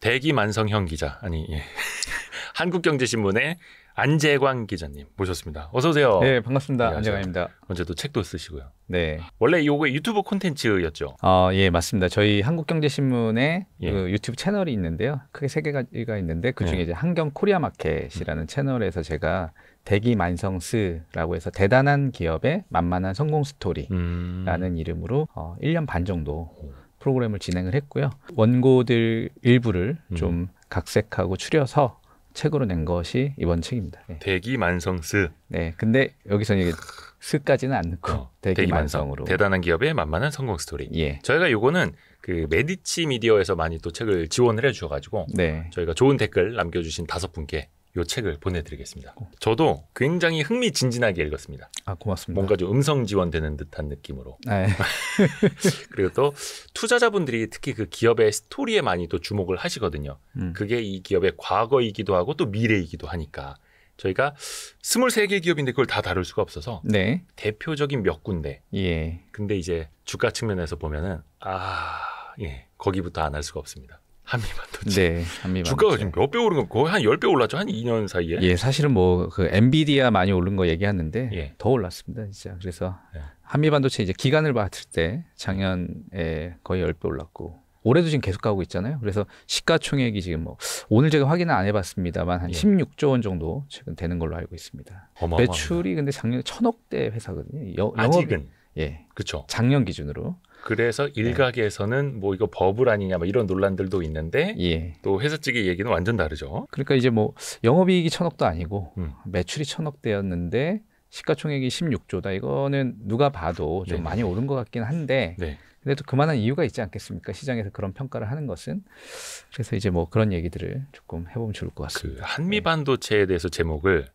대기만성형 기자 아니 예. 한국경제신문의 안재광 기자님 모셨습니다. 어서 오세요. 네, 반갑습니다. 안 안재광입니다. 언제도 책도 쓰시고요. 네. 원래 요거 유튜브 콘텐츠였죠. 아, 어, 예, 맞습니다. 저희 한국경제신문에 예. 그 유튜브 채널이 있는데요. 크게 세 개가 있는데 그 중에 예. 네. 이제 한경 코리아 마켓이라는 음. 채널에서 제가 대기 만성스라고 해서 대단한 기업의 만만한 성공 스토리라는 음. 이름으로 어, 1년 반 정도 프로그램을 진행을 했고요. 원고들 일부를 음. 좀 각색하고 추려서 책으로 낸 것이 이번 책입니다. 네. 예. 대기만성스. 네, 근데 여기서는 이게 스까지는 안 넣고 어, 대기만성으로. 대기 대단한 기업의 만만한 성공 스토리. 예. 저희가 요거는 그 메디치 미디어에서 많이 또 책을 지원을 해주셔가지고 네. 저희가 좋은 댓글 남겨주신 다섯 분께 요 책을 보내드리겠습니다. 저도 굉장히 흥미진진하게 읽었습니다. 아 고맙습니다. 뭔가 좀 음성 지원되는 듯한 느낌으로. 네. 그리고 또 투자자분들이 특히 그 기업의 스토리에 많이 또 주목을 하시거든요. 음. 그게 이 기업의 과거이기도 하고 또 미래이기도 하니까 저희가 23개 기업인데 그걸 다 다룰 수가 없어서 네. 대표적인 몇 군데. 예. 근데 이제 주가 측면에서 보면은 아 예. 거기부터 안 할 수가 없습니다. 한미 반도체. 네, 한미 반도체. 주가가 지금 몇 배 오른 거 거의 한 10배 올랐죠. 한 2년 사이에. 예, 사실은 뭐 그 엔비디아 많이 오른 거 얘기하는데 예. 더 올랐습니다, 진짜. 그래서 예. 한미 반도체 이제 기간을 봤을 때 작년에 거의 10배 올랐고 올해도 지금 계속 가고 있잖아요. 그래서 시가총액이 지금 뭐 오늘 제가 확인은 안 해봤습니다만 한 예. 16조 원 정도 최근 되는 걸로 알고 있습니다. 어마어마합니다. 매출이 근데 작년에 천억대 회사거든요. 영, 영업은 예, 그렇죠. 작년 기준으로 그래서 네. 일각에서는 뭐 이거 버블 아니냐 막 뭐 이런 논란들도 있는데 예. 또 회사 측의 얘기는 완전 다르죠. 그러니까 이제 뭐 영업이익이 천억도 아니고 음. 매출이 천억대였는데 시가총액이 16조다. 이거는 누가 봐도 좀 네. 많이 오른 것 같긴 한데 네. 근데 또 그만한 이유가 있지 않겠습니까? 시장에서 그런 평가를 하는 것은 그래서 이제 뭐 그런 얘기들을 조금 해보면 좋을 것 같습니다. 그 한미 반도체에 대해서 제목을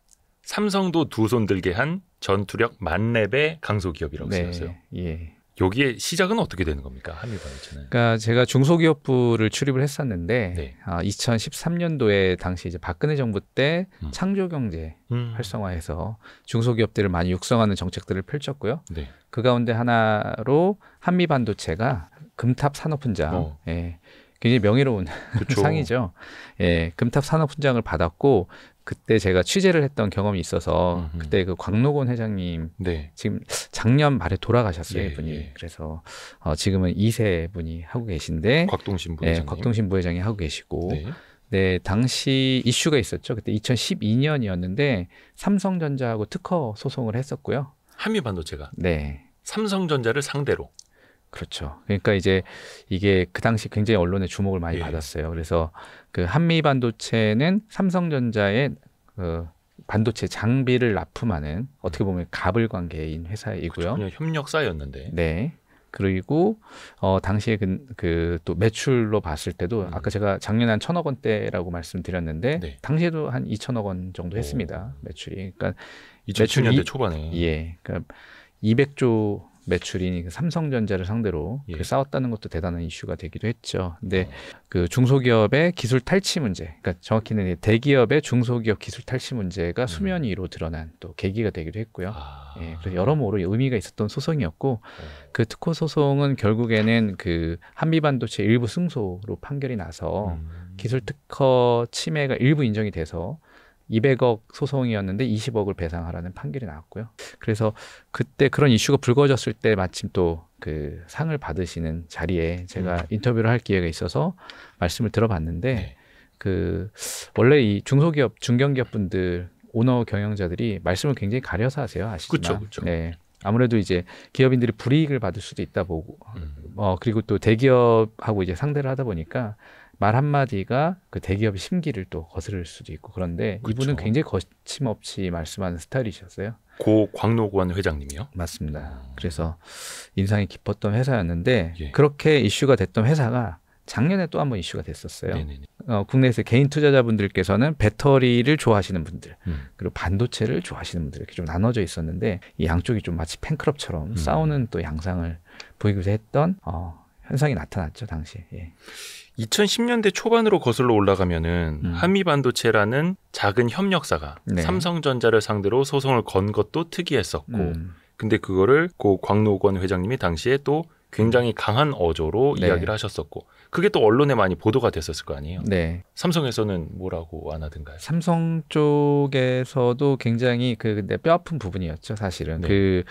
삼성도 두 손 들게 한 전투력 만렙의 강소기업이라고 네. 쓰였어요. 예. 여기에 시작은 어떻게 되는 겁니까? 한미반도체는 그러니까 제가 중소기업부를 출입을 했었는데 네. 2013년도에 아, 당시 이제 박근혜 정부 때 음. 창조경제 음. 활성화해서 중소기업들을 많이 육성하는 정책들을 펼쳤고요. 네. 그 가운데 하나로 한미반도체가 금탑 산업훈장 어. 예. 굉장히 명예로운 그쵸. 상이죠. 예, 금탑 산업 훈장을 받았고 그때 제가 취재를 했던 경험이 있어서 음흠. 그때 그 광노곤 회장님 네. 지금 작년 말에 돌아가셨어요 예, 이분이 예. 그래서 어, 지금은 2세 분이 하고 계신데 곽동신 부회장 예, 네, 곽동신 부회장이 하고 계시고 네. 네 당시 이슈가 있었죠 그때 2012년이었는데 삼성전자하고 특허 소송을 했었고요 한미 반도체가 네 삼성전자를 상대로 그렇죠. 그러니까 이제 이게 그 당시 굉장히 언론의 주목을 많이 예. 받았어요. 그래서 그 한미 반도체는 삼성전자의 그 반도체 장비를 납품하는 어떻게 보면 갑을 관계인 회사이고요. 그렇죠. 협력사였는데. 네. 그리고 어 당시에 그또 그 매출로 봤을 때도 음. 아까 제가 작년에 한 천억 원대라고 말씀드렸는데 네. 당시에도 한 이천억 원 정도 했습니다 매출이. 그러니까 2007년대 매출이, 초반에. 예. 그러니까 200조 매출이 그 삼성전자를 상대로 그 예. 싸웠다는 것도 대단한 이슈가 되기도 했죠. 근데 아. 그 중소기업의 기술 탈취 문제, 그러니까 정확히는 대기업의 중소기업 기술 탈취 문제가 음. 수면 위로 드러난 또 계기가 되기도 했고요. 아. 예, 그래서 여러모로 의미가 있었던 소송이었고 아. 그 특허 소송은 결국에는 그 한미반도체 일부 승소로 판결이 나서 음. 기술 특허 침해가 일부 인정이 돼서 200억 소송이었는데 20억을 배상하라는 판결이 나왔고요. 그래서 그때 그런 이슈가 불거졌을 때 마침 또 그 상을 받으시는 자리에 제가 음. 인터뷰를 할 기회가 있어서 말씀을 들어봤는데 네. 그 원래 이 중소기업 중견기업 분들 오너 경영자들이 말씀을 굉장히 가려서 하세요 아시죠만 그쵸, 그쵸. 네. 아무래도 이제 기업인들이 불이익을 받을 수도 있다 보고 음. 어 그리고 또 대기업하고 이제 상대를 하다 보니까 말 한마디가 그 대기업의 심기를 또 거스를 수도 있고 그런데 그쵸. 이분은 굉장히 거침없이 말씀하는 스타일이셨어요. 고 광노관 회장님이요? 맞습니다. 그래서 인상이 깊었던 회사였는데 예. 그렇게 이슈가 됐던 회사가 작년에 또 한 번 이슈가 됐었어요. 어, 국내에서 개인 투자자분들께서는 배터리를 좋아하시는 분들 음. 그리고 반도체를 좋아하시는 분들 이렇게 좀 나눠져 있었는데 이 양쪽이 좀 마치 팬클럽처럼 음. 싸우는 또 양상을 보이기도 했던 어, 현상이 나타났죠 당시 예. 2010년대 초반으로 거슬러 올라가면은 음. 한미 반도체라는 작은 협력사가 네. 삼성전자를 상대로 소송을 건 것도 특이했었고 음. 근데 그거를 고 광노건 회장님이 당시에 또 굉장히 음. 강한 어조로 네. 이야기를 하셨었고 그게 또 언론에 많이 보도가 됐었을 거 아니에요. 네. 삼성에서는 뭐라고 안 하든가요? 삼성 쪽에서도 굉장히 그 근데 뼈아픈 부분이었죠, 사실은. 네. 그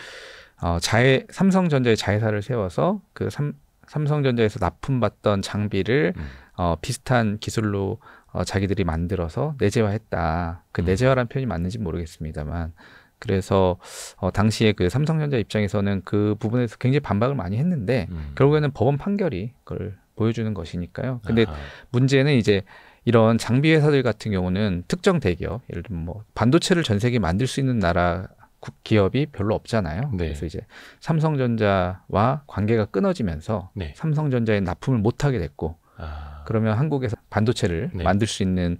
어, 자해 삼성전자의 자회사를 세워서 그 삼, 삼성전자에서 납품받던 장비를 음. 어, 비슷한 기술로 어, 자기들이 만들어서 내재화했다. 그내재화라는 음. 표현이 맞는지 모르겠습니다만 그래서 어, 당시에 그 삼성전자 입장에서는 그 부분에서 굉장히 반박을 많이 했는데 음. 결국에는 법원 판결이 그걸 보여주는 것이니까요. 근데 아하. 문제는 이제 이런 장비 회사들 같은 경우는 특정 대기업, 예를 들면 뭐 반도체를 전 세계 만들 수 있는 나라 기업이 별로 없잖아요. 네. 그래서 이제 삼성전자와 관계가 끊어지면서 네. 삼성전자의 납품을 못하게 됐고 아... 그러면 한국에서 반도체를 네. 만들 수 있는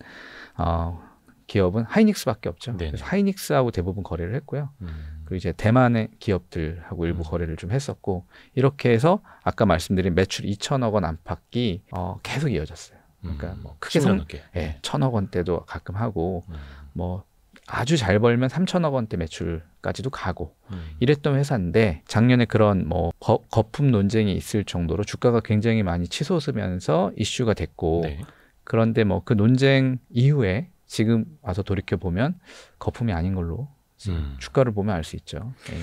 어, 기업은 하이닉스밖에 없죠. 네네. 네. 그래서 하이닉스하고 대부분 거래를 했고요. 음... 그리고 이제 대만의 기업들하고 일부 음... 거래를 좀 했었고 이렇게 해서 아까 말씀드린 매출 2천억 원 안팎이 어, 계속 이어졌어요. 그러니까 음. 뭐 크게 상, 넘게. 예, 천억 원대도 가끔 하고 음. 뭐 아주 잘 벌면 3천억 원대 매출 까지도 가고 음. 이랬던 회사인데 작년에 그런 뭐 거, 거품 논쟁이 있을 정도로 주가가 굉장히 많이 치솟으면서 이슈가 됐고 네. 그런데 뭐 그 논쟁 이후에 지금 와서 돌이켜 보면 거품이 아닌 걸로 음. 주가를 보면 알 수 있죠. 네.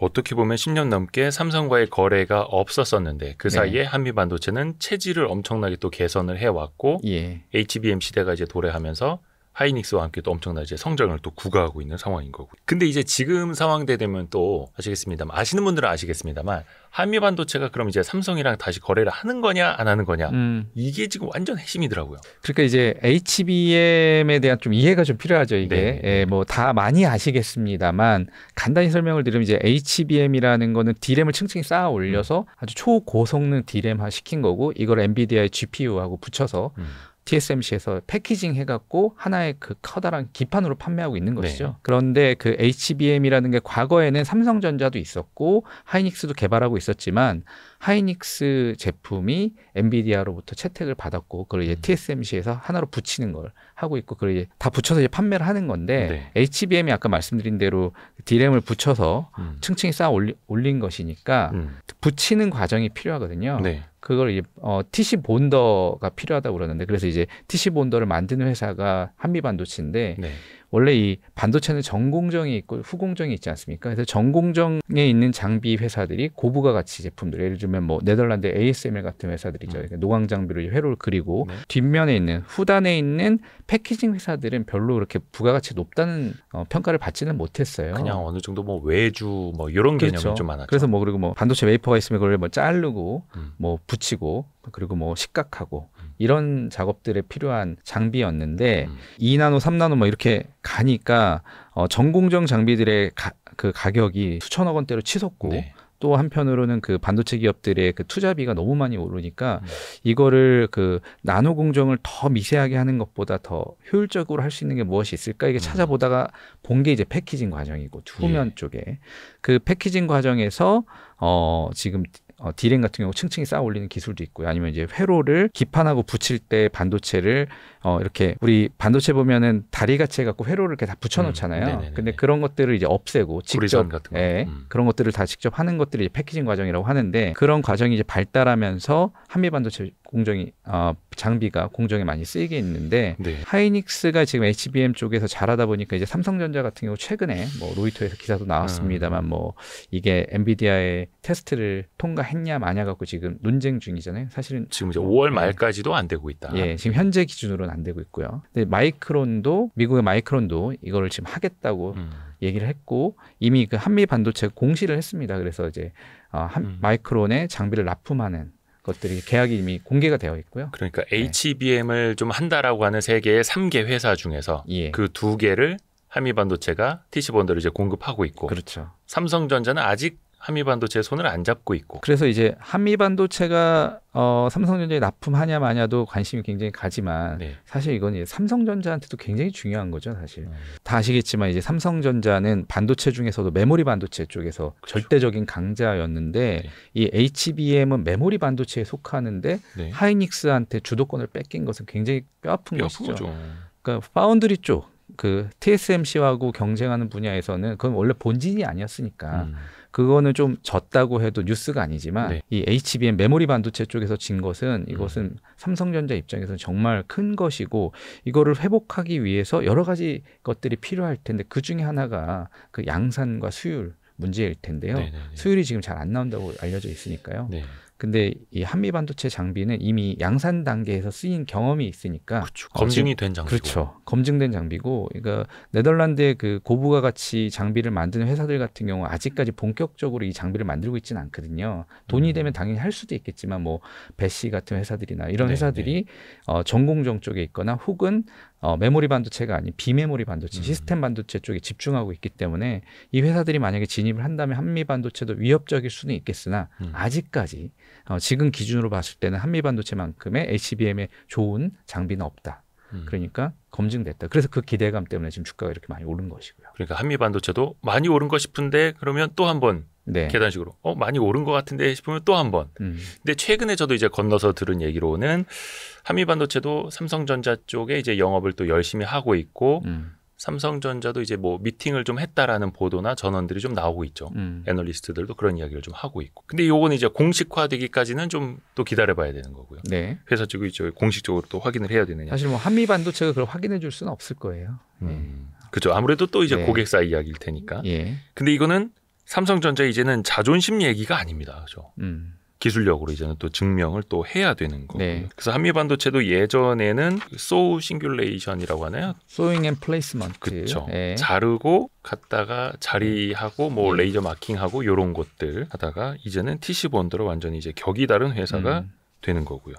어떻게 보면 10년 넘게 삼성과의 거래가 없었었는데 그 네. 사이에 네. 한미 반도체는 체질을 엄청나게 또 개선을 해왔고 예. HBM 시대가 이제 도래하면서 하이닉스와 함께 또 엄청난 이제 성장을 또 구가하고 있는 상황인 거고. 근데 이제 지금 상황 대 되면 또 아시겠습니다만 아시는 분들은 아시겠습니다만 한미 반도체가 그럼 이제 삼성이랑 다시 거래를 하는 거냐 안 하는 거냐 음. 이게 지금 완전 핵심이더라고요. 그러니까 이제 HBM에 대한 좀 이해가 좀 필요하죠 이게 네, 네, 예, 네. 뭐다 많이 아시겠습니다만 간단히 설명을 드리면 이제 HBM이라는 거는 D램을 층층이 쌓아 올려서 음. 아주 초고성능 D램화 시킨 거고 이걸 엔비디아의 GPU하고 붙여서 음. TSMC에서 패키징 해갖고 하나의 그 커다란 기판으로 판매하고 있는 것이죠. 네. 그런데 그 HBM이라는 게 과거에는 삼성전자도 있었고 하이닉스도 개발하고 있었지만 하이닉스 제품이 엔비디아로부터 채택을 받았고 그걸 이제 음. TSMC에서 하나로 붙이는 걸 하고 있고 그걸 이제 다 붙여서 이제 판매를 하는 건데 네. HBM이 아까 말씀드린 대로 디램을 붙여서 음. 층층이 쌓아 올리, 올린 것이니까 음. 붙이는 과정이 필요하거든요. 네. 그걸 이제 어, TC 본더가 필요하다고 그러는데 그래서 이제 TC 본더를 만드는 회사가 한미 반도체인데 네. 원래 이 반도체는 전공정이 있고 후공정이 있지 않습니까? 그래서 전공정에 있는 장비 회사들이 고부가 가치 제품들, 예를 들면 뭐 네덜란드 ASML 같은 회사들이죠. 음. 그러니까 노광 장비로 회로를 그리고 네. 뒷면에 있는 후단에 있는 패키징 회사들은 별로 그렇게 부가가치 높다는 어, 평가를 받지는 못했어요. 그냥 어느 정도 뭐 외주 뭐 이런 개념이 그렇죠. 좀 많았죠. 그래서 뭐 그리고 뭐 반도체 웨이퍼가 있으면 그걸 뭐 자르고 음. 뭐 붙이고 그리고 뭐 식각하고 이런 작업들에 필요한 장비였는데 음. 2나노, 3나노 뭐 이렇게 가니까 어, 전공정 장비들의 가, 그 가격이 수천억 원대로 치솟고 네. 또 한편으로는 그 반도체 기업들의 그 투자비가 너무 많이 오르니까 음. 이거를 그 나노 공정을 더 미세하게 하는 것보다 더 효율적으로 할 수 있는 게 무엇이 있을까 이게 음. 찾아보다가 본 게 이제 패키징 과정이고 예. 투면 예. 쪽에 그 패키징 과정에서 어 지금 어, 디램 같은 경우 층층이 쌓아 올리는 기술도 있고요. 아니면 이제 회로를 기판하고 붙일 때 반도체를 어, 이렇게 우리 반도체 보면은 다리 같이 해갖고 회로를 이렇게 다 붙여놓잖아요. 음, 근데 그런 것들을 이제 없애고 직접 같은 예, 음. 그런 것들을 다 직접 하는 것들이 이제 패키징 과정이라고 하는데 그런 과정이 이제 발달하면서 한미 반도체 공정이 어, 장비가 공정에 많이 쓰이게 있는데 네. 하이닉스가 지금 HBM 쪽에서 잘하다 보니까 이제 삼성전자 같은 경우 최근에 뭐 로이터에서 기사도 나왔습니다만 음. 뭐 이게 엔비디아의 테스트를 통과했냐 마냐 갖고 지금 논쟁 중이잖아요. 사실은 지금 이제 5월 말까지도 안 되고 있다. 예, 지금 현재 기준으로는 안 되고 있고요. 근데 마이크론도 미국의 마이크론도 이거를 지금 하겠다고 음. 얘기를 했고 이미 그 한미 반도체 공시를 했습니다. 그래서 이제 어, 한, 음. 마이크론의 장비를 납품하는 것들이 계약이 이미 공개가 되어 있고요. 그러니까 HBM을 네. 좀 한다라고 하는 세계의 3개 회사 중에서 예. 그두 개를 한미반도체가 TC본드를 이제 공급하고 있고 그렇죠. 삼성전자는 아직 한미 반도체 손을 안 잡고 있고. 그래서 이제 한미 반도체가 어, 삼성전자에 납품하냐 마냐도 관심이 굉장히 가지만 네. 사실 이건 이제 삼성전자한테도 굉장히 중요한 거죠, 사실. 음. 다 아시겠지만 이제 삼성전자는 반도체 중에서도 메모리 반도체 쪽에서 그렇죠. 절대적인 강자였는데 네. 이 HBM은 메모리 반도체에 속하는데 네. 하이닉스한테 주도권을 뺏긴 것은 굉장히 뼈아픈 뼈 것이죠. 죠 그러니까 파운드리 쪽 그 TSMC하고 경쟁하는 분야에서는 그건 원래 본진이 아니었으니까 음. 그거는 좀 졌다고 해도 뉴스가 아니지만 네. 이 HBM 메모리 반도체 쪽에서 진 것은 음. 이것은 음. 삼성전자 입장에서는 정말 큰 것이고 이거를 회복하기 위해서 여러 가지 것들이 필요할 텐데 그 중에 하나가 그 양산과 수율 문제일 텐데요. 네네네. 네, 네. 수율이 지금 잘 안 나온다고 알려져 있으니까요. 네. 근데 이 한미 반도체 장비는 이미 양산 단계에서 쓰인 경험이 있으니까 그렇죠. 검증이 된 장비 그렇죠. 검증된 장비고 그러니까 네덜란드의 그 고부가 가치 장비를 만드는 회사들 같은 경우 아직까지 본격적으로 이 장비를 만들고 있지는 않거든요. 돈이 음. 되면 당연히 할 수도 있겠지만 뭐 배시 같은 회사들이나 이런 네, 회사들이 네. 어, 전공정 쪽에 있거나 혹은 어, 메모리 반도체가 아닌 비메모리 반도체, 음. 시스템 반도체 쪽에 집중하고 있기 때문에 이 회사들이 만약에 진입을 한다면 한미 반도체도 위협적일 수는 있겠으나 음. 아직까지 어, 지금 기준으로 봤을 때는 한미 반도체만큼의 h b m 에 좋은 장비는 없다. 음. 그러니까 검증됐다. 그래서 그 기대감 때문에 지금 주가가 이렇게 많이 오른 것이고요. 그러니까 한미 반도체도 많이 오른 것 싶은데 그러면 또 한번 네. 계단식으로 어 많이 오른 것 같은데 싶으면 또 한 번. 음. 근데 최근에 저도 이제 건너서 들은 얘기로는 한미 반도체도 삼성전자 쪽에 이제 영업을 또 열심히 하고 있고 음. 삼성전자도 이제 뭐 미팅을 좀 했다라는 보도나 전원들이 좀 나오고 있죠. 음. 애널리스트들도 그런 이야기를 좀 하고 있고. 근데 요건 이제 공식화되기까지는 좀 또 기다려봐야 되는 거고요. 네. 회사 쪽이 이 공식적으로 또 확인을 해야 되느냐. 사실 뭐 한미 반도체가 그걸 확인해 줄 수는 없을 거예요. 음. 네. 그죠. 아무래도 또 이제 네. 고객사 이야기일 테니까. 예. 근데 이거는 삼성전자 이제는 자존심 얘기가 아닙니다. 그죠? 음. 기술력으로 이제는 또 증명을 또 해야 되는 거고. 네. 그래서 한미 반도체도 예전에는 소우 싱귤레이션이라고 하나요? 소잉 앤 플레이스먼트. 그렇죠. 네. 자르고 갔다가 자리하고 뭐 네. 레이저 마킹하고 요런 것들 하다가 이제는 티 c 본드로 완전히 이제 격이 다른 회사가 음. 되는 거고요.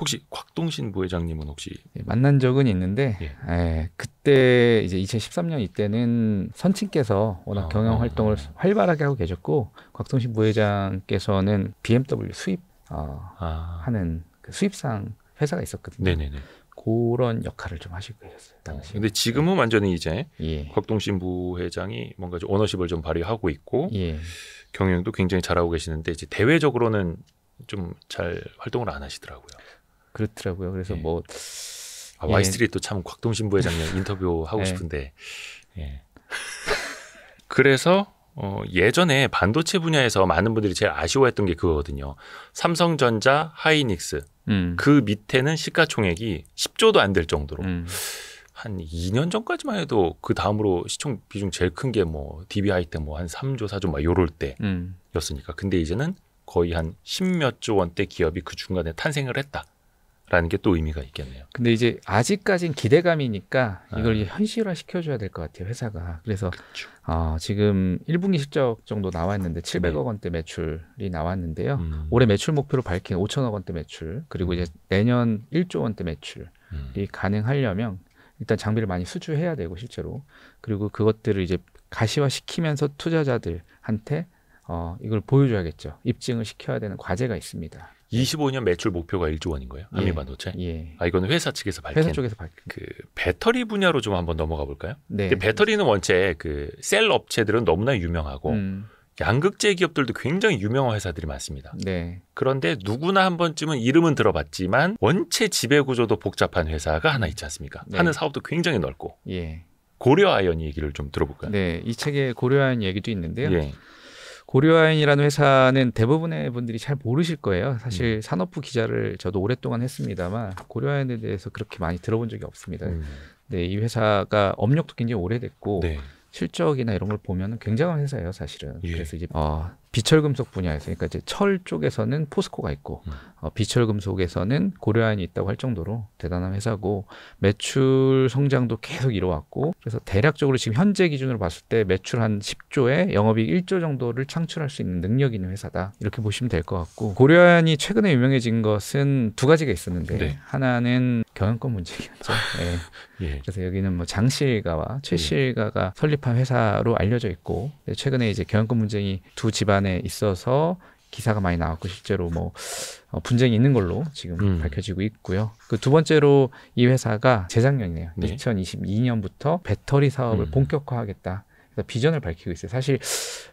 혹시 곽동신 부회장님은 혹시 예, 만난 적은 있는데 예. 예. 그때 이제 2013년 이때는 선친께서 워낙 아, 경영 활동을 아, 아, 활발하게 하고 계셨고 곽동신 부회장께서는 BMW 수입 어, 아. 하는 그 수입상 회사가 있었거든요. 네네네. 그런 역할을 좀 하시고 계셨어요. 당시. 어, 근데 지금은 완전히 이제 예. 곽동신 부회장이 뭔가 좀 오너십을 좀 발휘하고 있고 예. 경영도 굉장히 잘하고 계시는데 이제 대외적으로는 좀 잘 활동을 안 하시더라고요. 그렇더라고요. 그래서 예. 뭐 아, 예. 와이스리트참 곽동신 부의장면 인터뷰 하고 예. 싶은데 예. 그래서 어, 예전에 반도체 분야에서 많은 분들이 제일 아쉬워했던 게 그거거든요. 삼성전자, 하이닉스 음. 그 밑에는 시가총액이 10조도 안 될 정도로 음. 한 2년 전까지만 해도 그 다음으로 시총 비중 제일 큰 게뭐 DBI 때뭐한 3조, 4조 막 요럴 음. 때였으니까. 근데 이제는 거의 한 10몇 조 원대 기업이 그 중간에 탄생을 했다. 라는 게 또 의미가 있겠네요. 근데 이제 아직까진 기대감이니까 아. 이걸 아. 현실화 시켜줘야 될 것 같아요, 회사가. 그래서 그쵸. 어, 지금 1분기 실적 정도 나왔는데 700억 원대 매출이 나왔는데요. 음. 올해 매출 목표로 밝힌 5천억 원대 매출, 그리고 이제 음. 내년 1조 원대 매출이 음. 가능하려면 일단 장비를 많이 수주해야 되고 실제로 그리고 그것들을 이제 가시화시키면서 투자자들한테 어, 이걸 보여줘야겠죠. 입증을 시켜야 되는 과제가 있습니다. 25년 예. 매출 목표가 1조 원인 거예요. 한미 예. 반도체. 예, 예. 아 이거는 회사 측에서 밝힌 회사 쪽에서 밝힌 그 배터리 분야로 좀 한번 넘어가 볼까요? 네. 배터리는 원체 그 셀 업체들은 너무나 유명하고 음. 양극재 기업들도 굉장히 유명한 회사들이 많습니다. 네. 그런데 누구나 한 번쯤은 이름은 들어봤지만 원체 지배 구조도 복잡한 회사가 하나 있지 않습니까? 네. 하는 사업도 굉장히 넓고. 예. 고려아연 얘기를 좀 들어볼까요? 네, 이 책에 고려아연 얘기도 있는데요. 예. 고려아연이라는 회사는 대부분의 분들이 잘 모르실 거예요. 사실 음. 산업부 기자를 저도 오랫동안 했습니다만 고려아연에 대해서 그렇게 많이 들어본 적이 없습니다. 음. 네, 이 회사가 업력도 굉장히 오래됐고 네. 실적이나 이런 걸 보면 굉장한 회사예요, 사실은. 예. 그래서 이제 어, 비철금속 분야에서, 그러니까 이제 철 쪽에서는 포스코가 있고, 음. 어, 비철금속에서는 고려한이 있다고 할 정도로 대단한 회사고 매출 성장도 계속 이뤄왔고 그래서 대략적으로 지금 현재 기준으로 봤을 때 매출 한 10조에 영업이익 1조 정도를 창출할 수 있는 능력 있는 회사다 이렇게 보시면 될 것 같고 고려한이 최근에 유명해진 것은 두 가지가 있었는데 네. 하나는 경영권 문제였죠. 네. 예. 그래서 여기는 뭐 장실가와 최실가가 예. 설립한 회사로 알려져 있고 최근에 이제 경영권 문제이두 집안에 있어서 기사가 많이 나왔고 실제로 뭐 어, 분쟁이 있는 걸로 지금 음. 밝혀지고 있고요. 그 두 번째로 이 회사가 재작년이네요. 네. 2022년부터 배터리 사업을 음. 본격화하겠다. 비전을 밝히고 있어요. 사실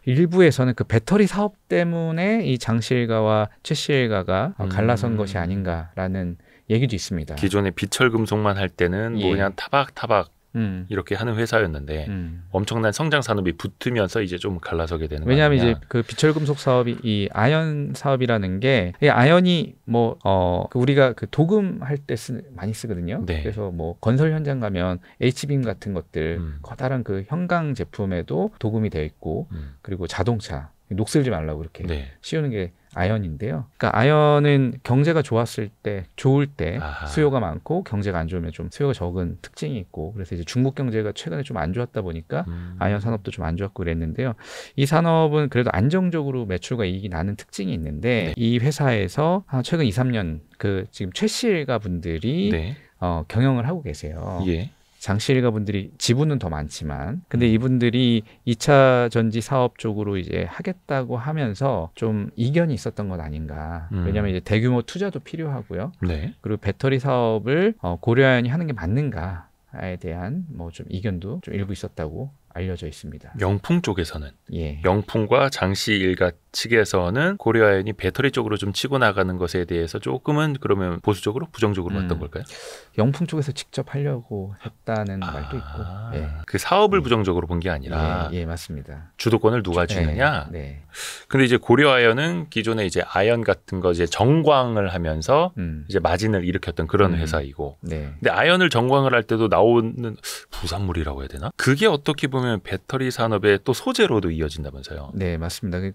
일부에서는 그 배터리 사업 때문에 이 장실가와 최실가가 어, 음. 갈라선 것이 아닌가라는 얘기도 있습니다. 기존에 비철 금속만 할 때는 뭐 예. 뭐 그냥 타박타박 음. 이렇게 하는 회사였는데 음. 엄청난 성장 산업이 붙으면서 이제 좀 갈라서게 되는 거예요. 왜냐하면 이제 그 비철금속 사업이 이 아연 사업이라는 게 아연이 뭐 어, 그 우리가 그 도금할 때 쓰, 많이 쓰거든요. 네. 그래서 뭐 건설 현장 가면 H빔 같은 것들 음. 커다란 그 형광 제품에도 도금이 되어 있고 음. 그리고 자동차 녹슬지 말라고 이렇게 네. 씌우는 게 아연인데요. 그러니까 아연은 경제가 좋았을 때, 좋을 때 아하. 수요가 많고 경제가 안 좋으면 좀 수요가 적은 특징이 있고 그래서 이제 중국 경제가 최근에 좀 안 좋았다 보니까 음. 아연 산업도 좀 안 좋았고 그랬는데요. 이 산업은 그래도 안정적으로 매출과 이익이 나는 특징이 있는데 네. 이 회사에서 최근 2, 3년 그 지금 최실가 분들이 네. 어, 경영을 하고 계세요. 예. 장실가 분들이 지분은 더 많지만 근데 음. 이분들이 2차 전지 사업 쪽으로 이제 하겠다고 하면서 좀 이견이 있었던 것 아닌가. 음. 왜냐하면 이제 대규모 투자도 필요하고요. 네. 그리고 배터리 사업을 어, 고려하니 하는 게 맞는가에 대한 뭐 좀 이견도 좀 일부 있었다고 알려져 있습니다. 영풍 쪽에서는 예. 영풍과 장시 일가 측에서는 고려아연이 배터리 쪽으로 좀 치고 나가는 것에 대해서 조금은 그러면 보수적으로 부정적으로 음. 봤던 걸까요? 영풍 쪽에서 직접 하려고 했다는 아, 말도 있고 예. 그 사업을 음. 예. 부정적으로 본 게 아니라 예, 맞습니다. 주도권을 누가 네, 주느냐. 네. 네. 근데 이제 고려아연은 기존에 이제 아연 같은 거 이제 정광을 하면서 음. 이제 마진을 일으켰던 그런 음. 회사이고, 네. 근데 아연을 정광을 할 때도 나오는 부산물이라고 해야 되나? 그게 어떻게 보면 보면 배터리 산업의 또 소재로도 이어진다면서요. 네, 맞습니다. 그,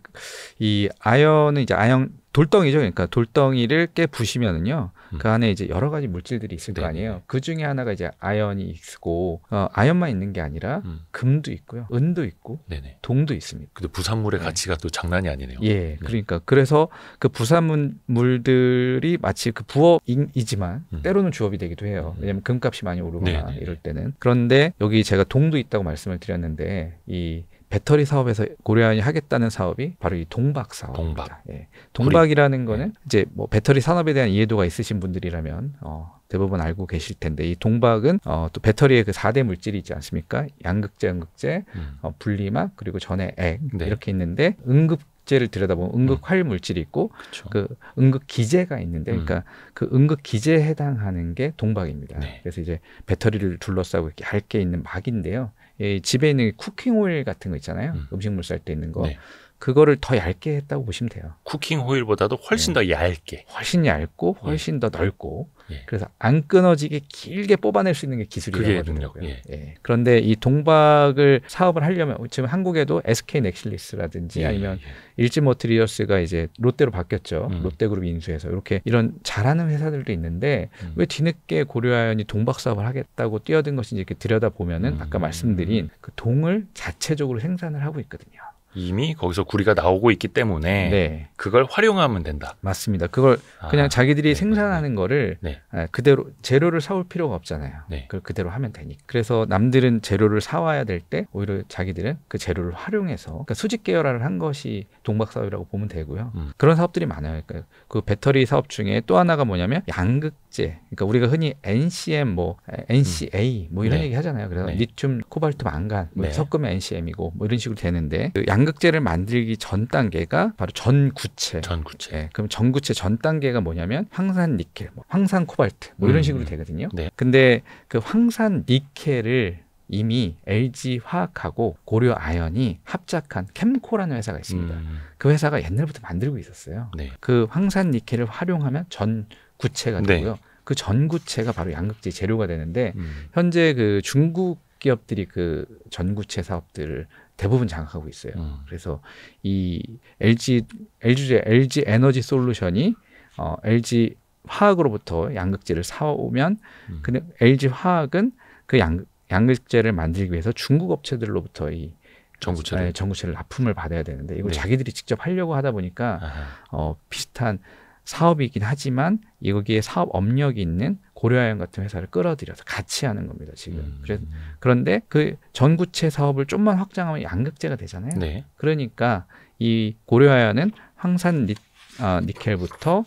이 아연은 이제 아연 돌덩이죠. 그러니까 돌덩이를 깨 부시면은요. 음. 그 안에 이제 여러 가지 물질들이 있을 네. 거 아니에요. 그 중에 하나가 이제 아연이 있고 어, 아연만 있는 게 아니라 음. 금도 있고요. 은도 있고 네네. 동도 있습니다. 근데 부산물의 네. 가치가 또 장난이 아니네요. 예. 네. 그러니까 그래서 그 부산물들이 마치 그 부업이지만 음. 때로는 주업이 되기도 해요. 음. 왜냐면 금값이 많이 오르거나 네네. 이럴 때는. 그런데 여기 제가 동도 있다고 말씀을 드렸는데 이 배터리 사업에서 고려안이 하겠다는 사업이 바로 이 동박 사업 동박. 예. 동박이라는 거는 네. 이제 뭐 배터리 산업에 대한 이해도가 있으신 분들이라면 어, 대부분 알고 계실 텐데 이 동박은 어, 또 배터리의 그 4대 물질이 있지 않습니까? 양극재, 음극재, 음. 어, 분리막 그리고 전에 액 네. 이렇게 있는데 응급 제를 들여다보면 응급 활 물질이 있고 그쵸. 그렇죠. 그 응급 기재가 있는데 음. 그러니까 그 응급 기재에 해당하는 게 동박입니다. 네. 그래서 이제 배터리를 둘러싸고 이렇게 얇게 있는 막인데요. 예, 집에 있는 쿠킹 오일 같은 거 있잖아요. 음. 식물 쌀 때 있는 거. 네. 그거를 더 얇게 했다고 보시면 돼요. 쿠킹 호일보다도 훨씬 네. 더 얇게. 훨씬 얇고 예. 훨씬 예. 더 넓고. 예. 그래서 안 끊어지게 길게 뽑아낼 수 있는 게 기술이거든요. 예. 예. 그런데 이 동박을 사업을 하려면 지금 한국에도 SK 넥실리스라든지 예, 아니면 예, 일지모트리어스가 이제 롯데로 바뀌었죠. 음. 롯데그룹 인수해서 이렇게 이런 잘하는 회사들도 있는데 음. 왜 뒤늦게 고려하연이 동박 사업을 하겠다고 뛰어든 것인지 이렇게 들여다 보면은 음. 아까 말씀드린 그 동을 자체적으로 생산을 하고 있거든요. 이미 거기서 구리가 나오고 있기 때문에 네. 그걸 활용하면 된다. 맞습니다. 그걸 아, 그냥 아, 자기들이 네, 생산하는 네. 거를 아, 그대로 재료를 사올 필요가 없잖아요. 네. 그걸 그대로 하면 되니까. 그래서 남들은 재료를 사와야 될 때 오히려 자기들은 그 재료를 활용해서 그러니까 수직 계열화를 한 것이 동박 사업이라고 보면 되고요. 음. 그런 사업들이 많아요. 그러니까 그 배터리 사업 중에 또 하나가 뭐냐면 양극 삭제. 그러니까 우리가 흔히 NCM 뭐 NCA 음. 뭐 이런 네. 얘기 하잖아요. 그래서 네. 리튬, 코발트, 망간 뭐 네. 섞으면 NCM이고 뭐 이런 식으로 되는데 그 양극재를 만들기 전 단계가 바로 전구체. 전구체. 네. 예, 그럼 전구체 전 단계가 뭐냐면 황산 니켈, 뭐 황산 코발트 뭐 이런 음. 식으로 되거든요. 네. 근데 그 황산 니켈을 이미 LG 화학하고 고려 아연이 합작한 캠코라는 회사가 있습니다. 음. 그 회사가 옛날부터 만들고 있었어요. 네. 그 황산 니켈을 활용하면 전 구체가 네. 되고요. 네. 그 전구체가 바로 양극재 재료가 되는데 음. 현재 그 중국 기업들이 그 전구체 사업들을 대부분 장악하고 있어요. 음. 그래서 이 LG LG LG 에너지 솔루션이 어, LG 화학으로부터 양극재를 사오면 음. 근데 그 LG 화학은 그 양, 양극재를 만들기 위해서 중국 업체들로부터 이 전구체를 아, 예, 전구체를 납품을 받아야 되는데 이걸 네. 자기들이 직접 하려고 하다 보니까 어, 비슷한 사업이긴 하지만 여기에 사업 업력이 있는 고려아연 같은 회사를 끌어들여서 같이 하는 겁니다 지금. 음. 그래, 그런데 그 전구체 사업을 좀만 확장하면 양극재가 되잖아요. 네. 그러니까 이 고려아연은 황산 니, 어, 켈부터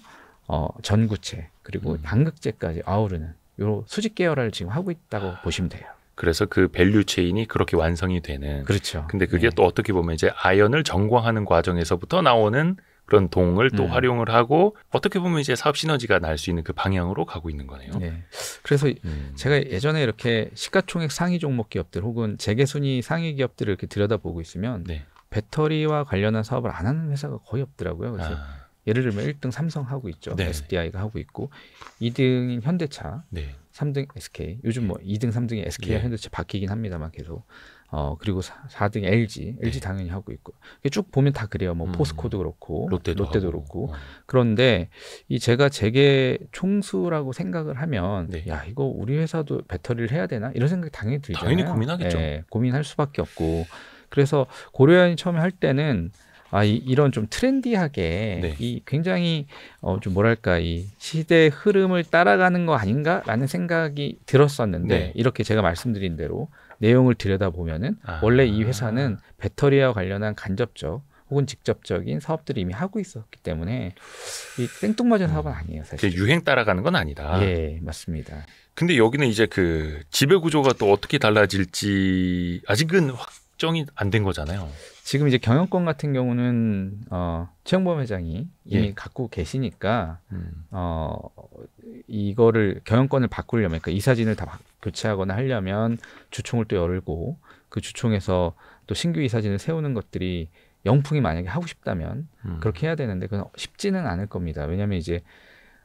어, 전구체 그리고 음. 양극재까지 아우르는 요 수직 계열화를 지금 하고 있다고 아. 보시면 돼요. 그래서 그 밸류 체인이 그렇게 완성이 되는. 그렇죠. 근데 그게 네. 또 어떻게 보면 이제 아연을 정광하는 과정에서부터 나오는 그런 동을 또 음. 활용을 하고 어떻게 보면 이제 사업 시너지가 날 수 있는 그 방향으로 가고 있는 거네요. 네. 그래서 음. 제가 예전에 이렇게 시가총액 상위 종목 기업들 혹은 재계순위 상위 기업들을 이렇게 들여다보고 있으면 네. 배터리와 관련한 사업을 안 하는 회사가 거의 없더라고요. 그래서 아. 예를 들면 1등 삼성 하고 있죠. 네. SDI가 하고 있고 2등인 현대차, 네. 3등 SK. 요즘 뭐 2등, 3등이 SK와 네. 현대차 바뀌긴 합니다만 계속. 어 그리고 4, 등 LG, LG 당연히 하고 있고 쭉 보면 다 그래요. 뭐 음. 포스코도 그렇고 롯데도, 롯데도 그렇고 어. 그런데 이 제가 제게 총수라고 생각을 하면 네. 야 이거 우리 회사도 배터리를 해야 되나 이런 생각이 당연히 들잖아요. 당연히 고민하겠죠. 네, 고민할 수밖에 없고 그래서 고려연이 처음에 할 때는 아, 이, 이런 좀 트렌디하게 네. 이 굉장히 어, 좀 뭐랄까 이 시대 흐름을 따라가는 거 아닌가라는 생각이 들었었는데 네. 이렇게 제가 말씀드린 대로 내용을 들여다보면은 아. 원래 이 회사는 배터리와 관련한 간접적 혹은 직접적인 사업들을 이미 하고 있었기 때문에 이 생뚱맞은 음. 사업은 아니에요, 사실. 유행 따라가는 건 아니다. 예, 맞습니다. 근데 여기는 이제 그 지배 구조가 또 어떻게 달라질지 아직은 확 확정이 안 된 거잖아요. 지금 이제 경영권 같은 경우는 어, 최영범 회장이 이미 예. 갖고 계시니까 음. 어, 이거를 경영권을 바꾸려면 그러니까 이사진을 다 교체하거나 하려면 주총을 또 열고 그 주총에서 또 신규 이사진을 세우는 것들이 영풍이 만약에 하고 싶다면 음. 그렇게 해야 되는데 그건 쉽지는 않을 겁니다. 왜냐하면 이제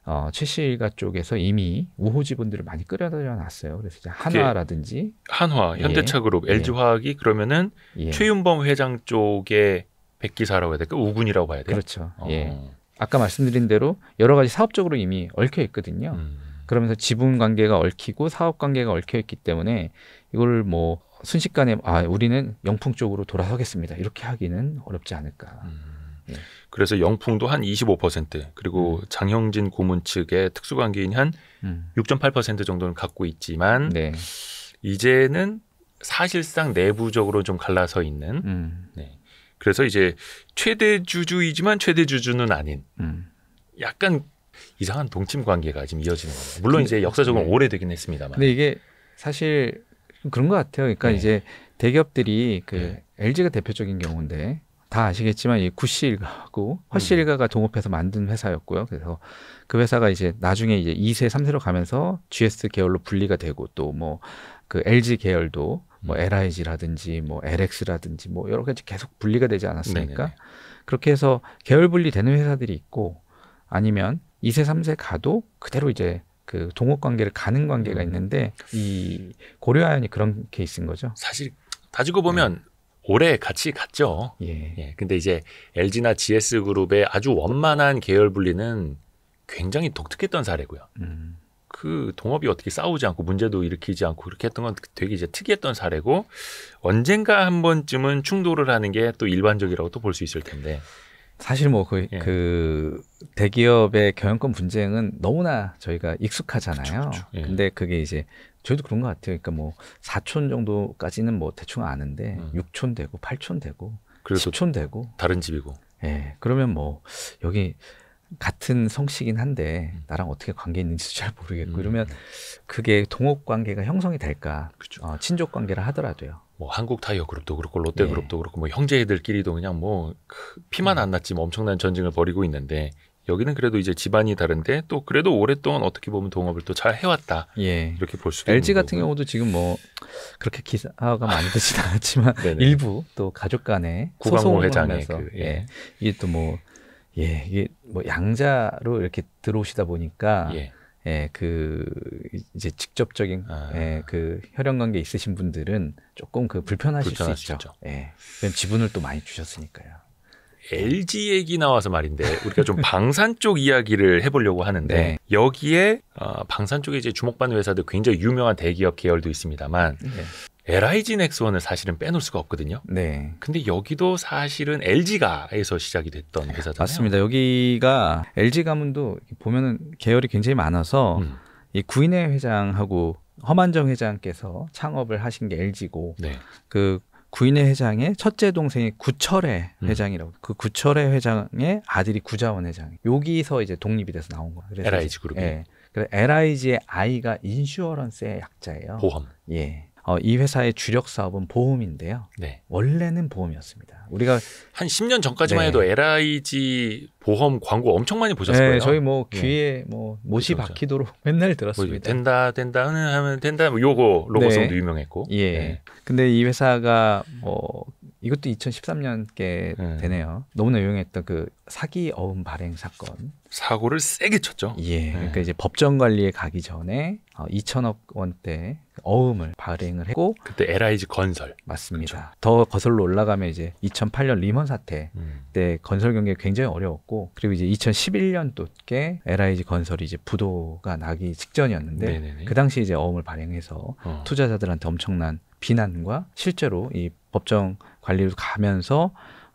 어, 최씨가 쪽에서 이미 우호 지분들을 많이 끌어들여 놨어요. 그래서 이제 한화라든지 한화, 예, 현대차그룹, 예. LG화학이 그러면은 예. 최윤범 회장 쪽에 백기사라고 해야 될까? 우군이라고 봐야 돼요. 그렇죠. 어. 예. 아까 말씀드린 대로 여러 가지 사업적으로 이미 얽혀 있거든요. 음. 그러면서 지분 관계가 얽히고 사업 관계가 얽혀 있기 때문에 이걸 뭐 순식간에 아 우리는 영풍 쪽으로 돌아서겠습니다 이렇게 하기는 어렵지 않을까. 음. 예. 그래서 영풍도 한 25% 그리고 음. 장형진 고문 측의 특수관계인 한 6.8% 음. 정도는 갖고 있지만 네. 이제는 사실상 내부적으로 좀 갈라서 있는 음. 네. 그래서 이제 최대 주주이지만 최대 주주는 아닌 음. 약간 이상한 동침 관계가 지금 이어지는 거니다 물론 근데, 이제 역사적으로 네. 오래되긴 했습니다만. 근데 이게 사실 그런 것 같아요. 그러니까 네. 이제 대기업들이 그 네. LG가 대표적인 경우인데 다 아시겠지만 이 구씨 일가하고 허씨 음. 일가가 동업해서 만든 회사였고요. 그래서 그 회사가 이제 나중에 이제 2세, 3세로 가면서 GS 계열로 분리가 되고 또 뭐 그 LG 계열도 뭐 음. LIG라든지 뭐 LX라든지 뭐 여러 가지 계속 분리가 되지 않았습니까? 네네. 그렇게 해서 계열 분리되는 회사들이 있고 아니면 2세, 3세 가도 그대로 이제 그 동업 관계를 가는 관계가 음. 있는데 이 고려아연이 그런 케이스인 거죠. 사실 따지고 보면 네. 오래 같이 갔죠. 예. 예. 근데 이제 LG나 GS 그룹의 아주 원만한 계열 분리는 굉장히 독특했던 사례고요. 음. 그 동업이 어떻게 싸우지 않고 문제도 일으키지 않고 그렇게 했던 건 되게 이제 특이했던 사례고 언젠가 한 번쯤은 충돌을 하는 게 또 일반적이라고 또 볼 수 있을 텐데 사실 뭐그 예. 그 대기업의 경영권 분쟁은 너무나 저희가 익숙하잖아요. 그쵸, 그쵸. 예. 근데 그게 이제 저희도 그런 것 같아요. 그러니까 뭐 4촌 정도까지는 뭐 대충 아는데 음. 6촌 되고 8촌 되고 10촌 되고 다른 집이고. 예. 네, 그러면 뭐 여기 같은 성씨긴 한데 음. 나랑 어떻게 관계 있는지 잘 모르겠고 음. 이러면 그게 동업 관계가 형성이 될까? 그렇 어, 친족 관계를 하더라도요. 뭐 한국 타이어 그룹도 그렇고 롯데 예. 그룹도 그렇고 뭐 형제들끼리도 그냥 뭐 피만 음. 안 났지 뭐 엄청난 전쟁을 벌이고 있는데 여기는 그래도 이제 집안이 다른데 또 그래도 오랫동안 어떻게 보면 동업을 또 잘 해왔다. 예. 이렇게 볼 수도 LG 같은 거고요. 경우도 지금 뭐 그렇게 기사가 많이 되진 않았지만 일부 또 가족 간의 구강호 회장의 그, 예. 예. 이게 또뭐 예, 이게 뭐 양자로 이렇게 들어오시다 보니까 예. 예, 그 이제 직접적인 아. 예, 그 혈연 관계 있으신 분들은 조금 그 불편하실, 불편하실 수있 있죠. 예. 지분을 또 많이 주셨으니까요. LG 얘기 나와서 말인데 우리가 좀 방산 쪽 이야기를 해보려고 하는데 네. 여기에 어, 방산 쪽에 이제 주목받는 회사들 굉장히 유명한 대기업 계열도 있습니다만 네. LIG 넥스원을 사실은 빼놓을 수가 없거든요. 네. 근데 여기도 사실은 LG가에서 시작이 됐던 네, 회사잖아요. 맞습니다. 여기가 LG 가문도 보면은 계열이 굉장히 많아서 음. 이 구인회 회장하고 허만정 회장께서 창업을 하신 게 LG고 네. 그 구인회 회장의 첫째 동생이 구철의 음. 회장이라고 음. 그 구철의 회장의 아들이 구자원 회장 여기서 이제 독립이 돼서 나온 거예요. 그래서 LIG 그룹이. 예. 그래서 LIG의 아 I가 인슈어런스의 약자예요. 보험. 예. 어, 이 회사의 주력 사업은 보험인데요. 네. 원래는 보험이었습니다. 우리가 한 10년 전까지만 네. 해도 LIG 보험 광고 엄청 많이 보셨을 네, 거예요. 저희 뭐 네. 귀에 뭐 못이 그렇죠. 박히도록 맨날 들었습니다. 된다, 된다, 하면 된다. 뭐 요거 로고성도 네. 유명했고. 예. 네. 근데 이 회사가 뭐 이것도 2013년께 네. 되네요. 너무나 유명했던 그 사기 어음 발행 사건. 사고를 세게 쳤죠. 예. 네. 그러니까 이제 법정 관리에 가기 전에 2천억 어, 원대 어음을 발행을 했고 그때 LIG 건설 맞습니다. 그렇죠. 더 거슬러 올라가면 이제 2008년 리먼 사태 음. 때 건설 경기가 굉장히 어려웠고 그리고 이제 2011년 도께 LIG 건설이 이제 부도가 나기 직전이었는데 네네네. 그 당시 이제 어음을 발행해서 어. 투자자들한테 엄청난 비난과 실제로 이 법정 관리를 가면서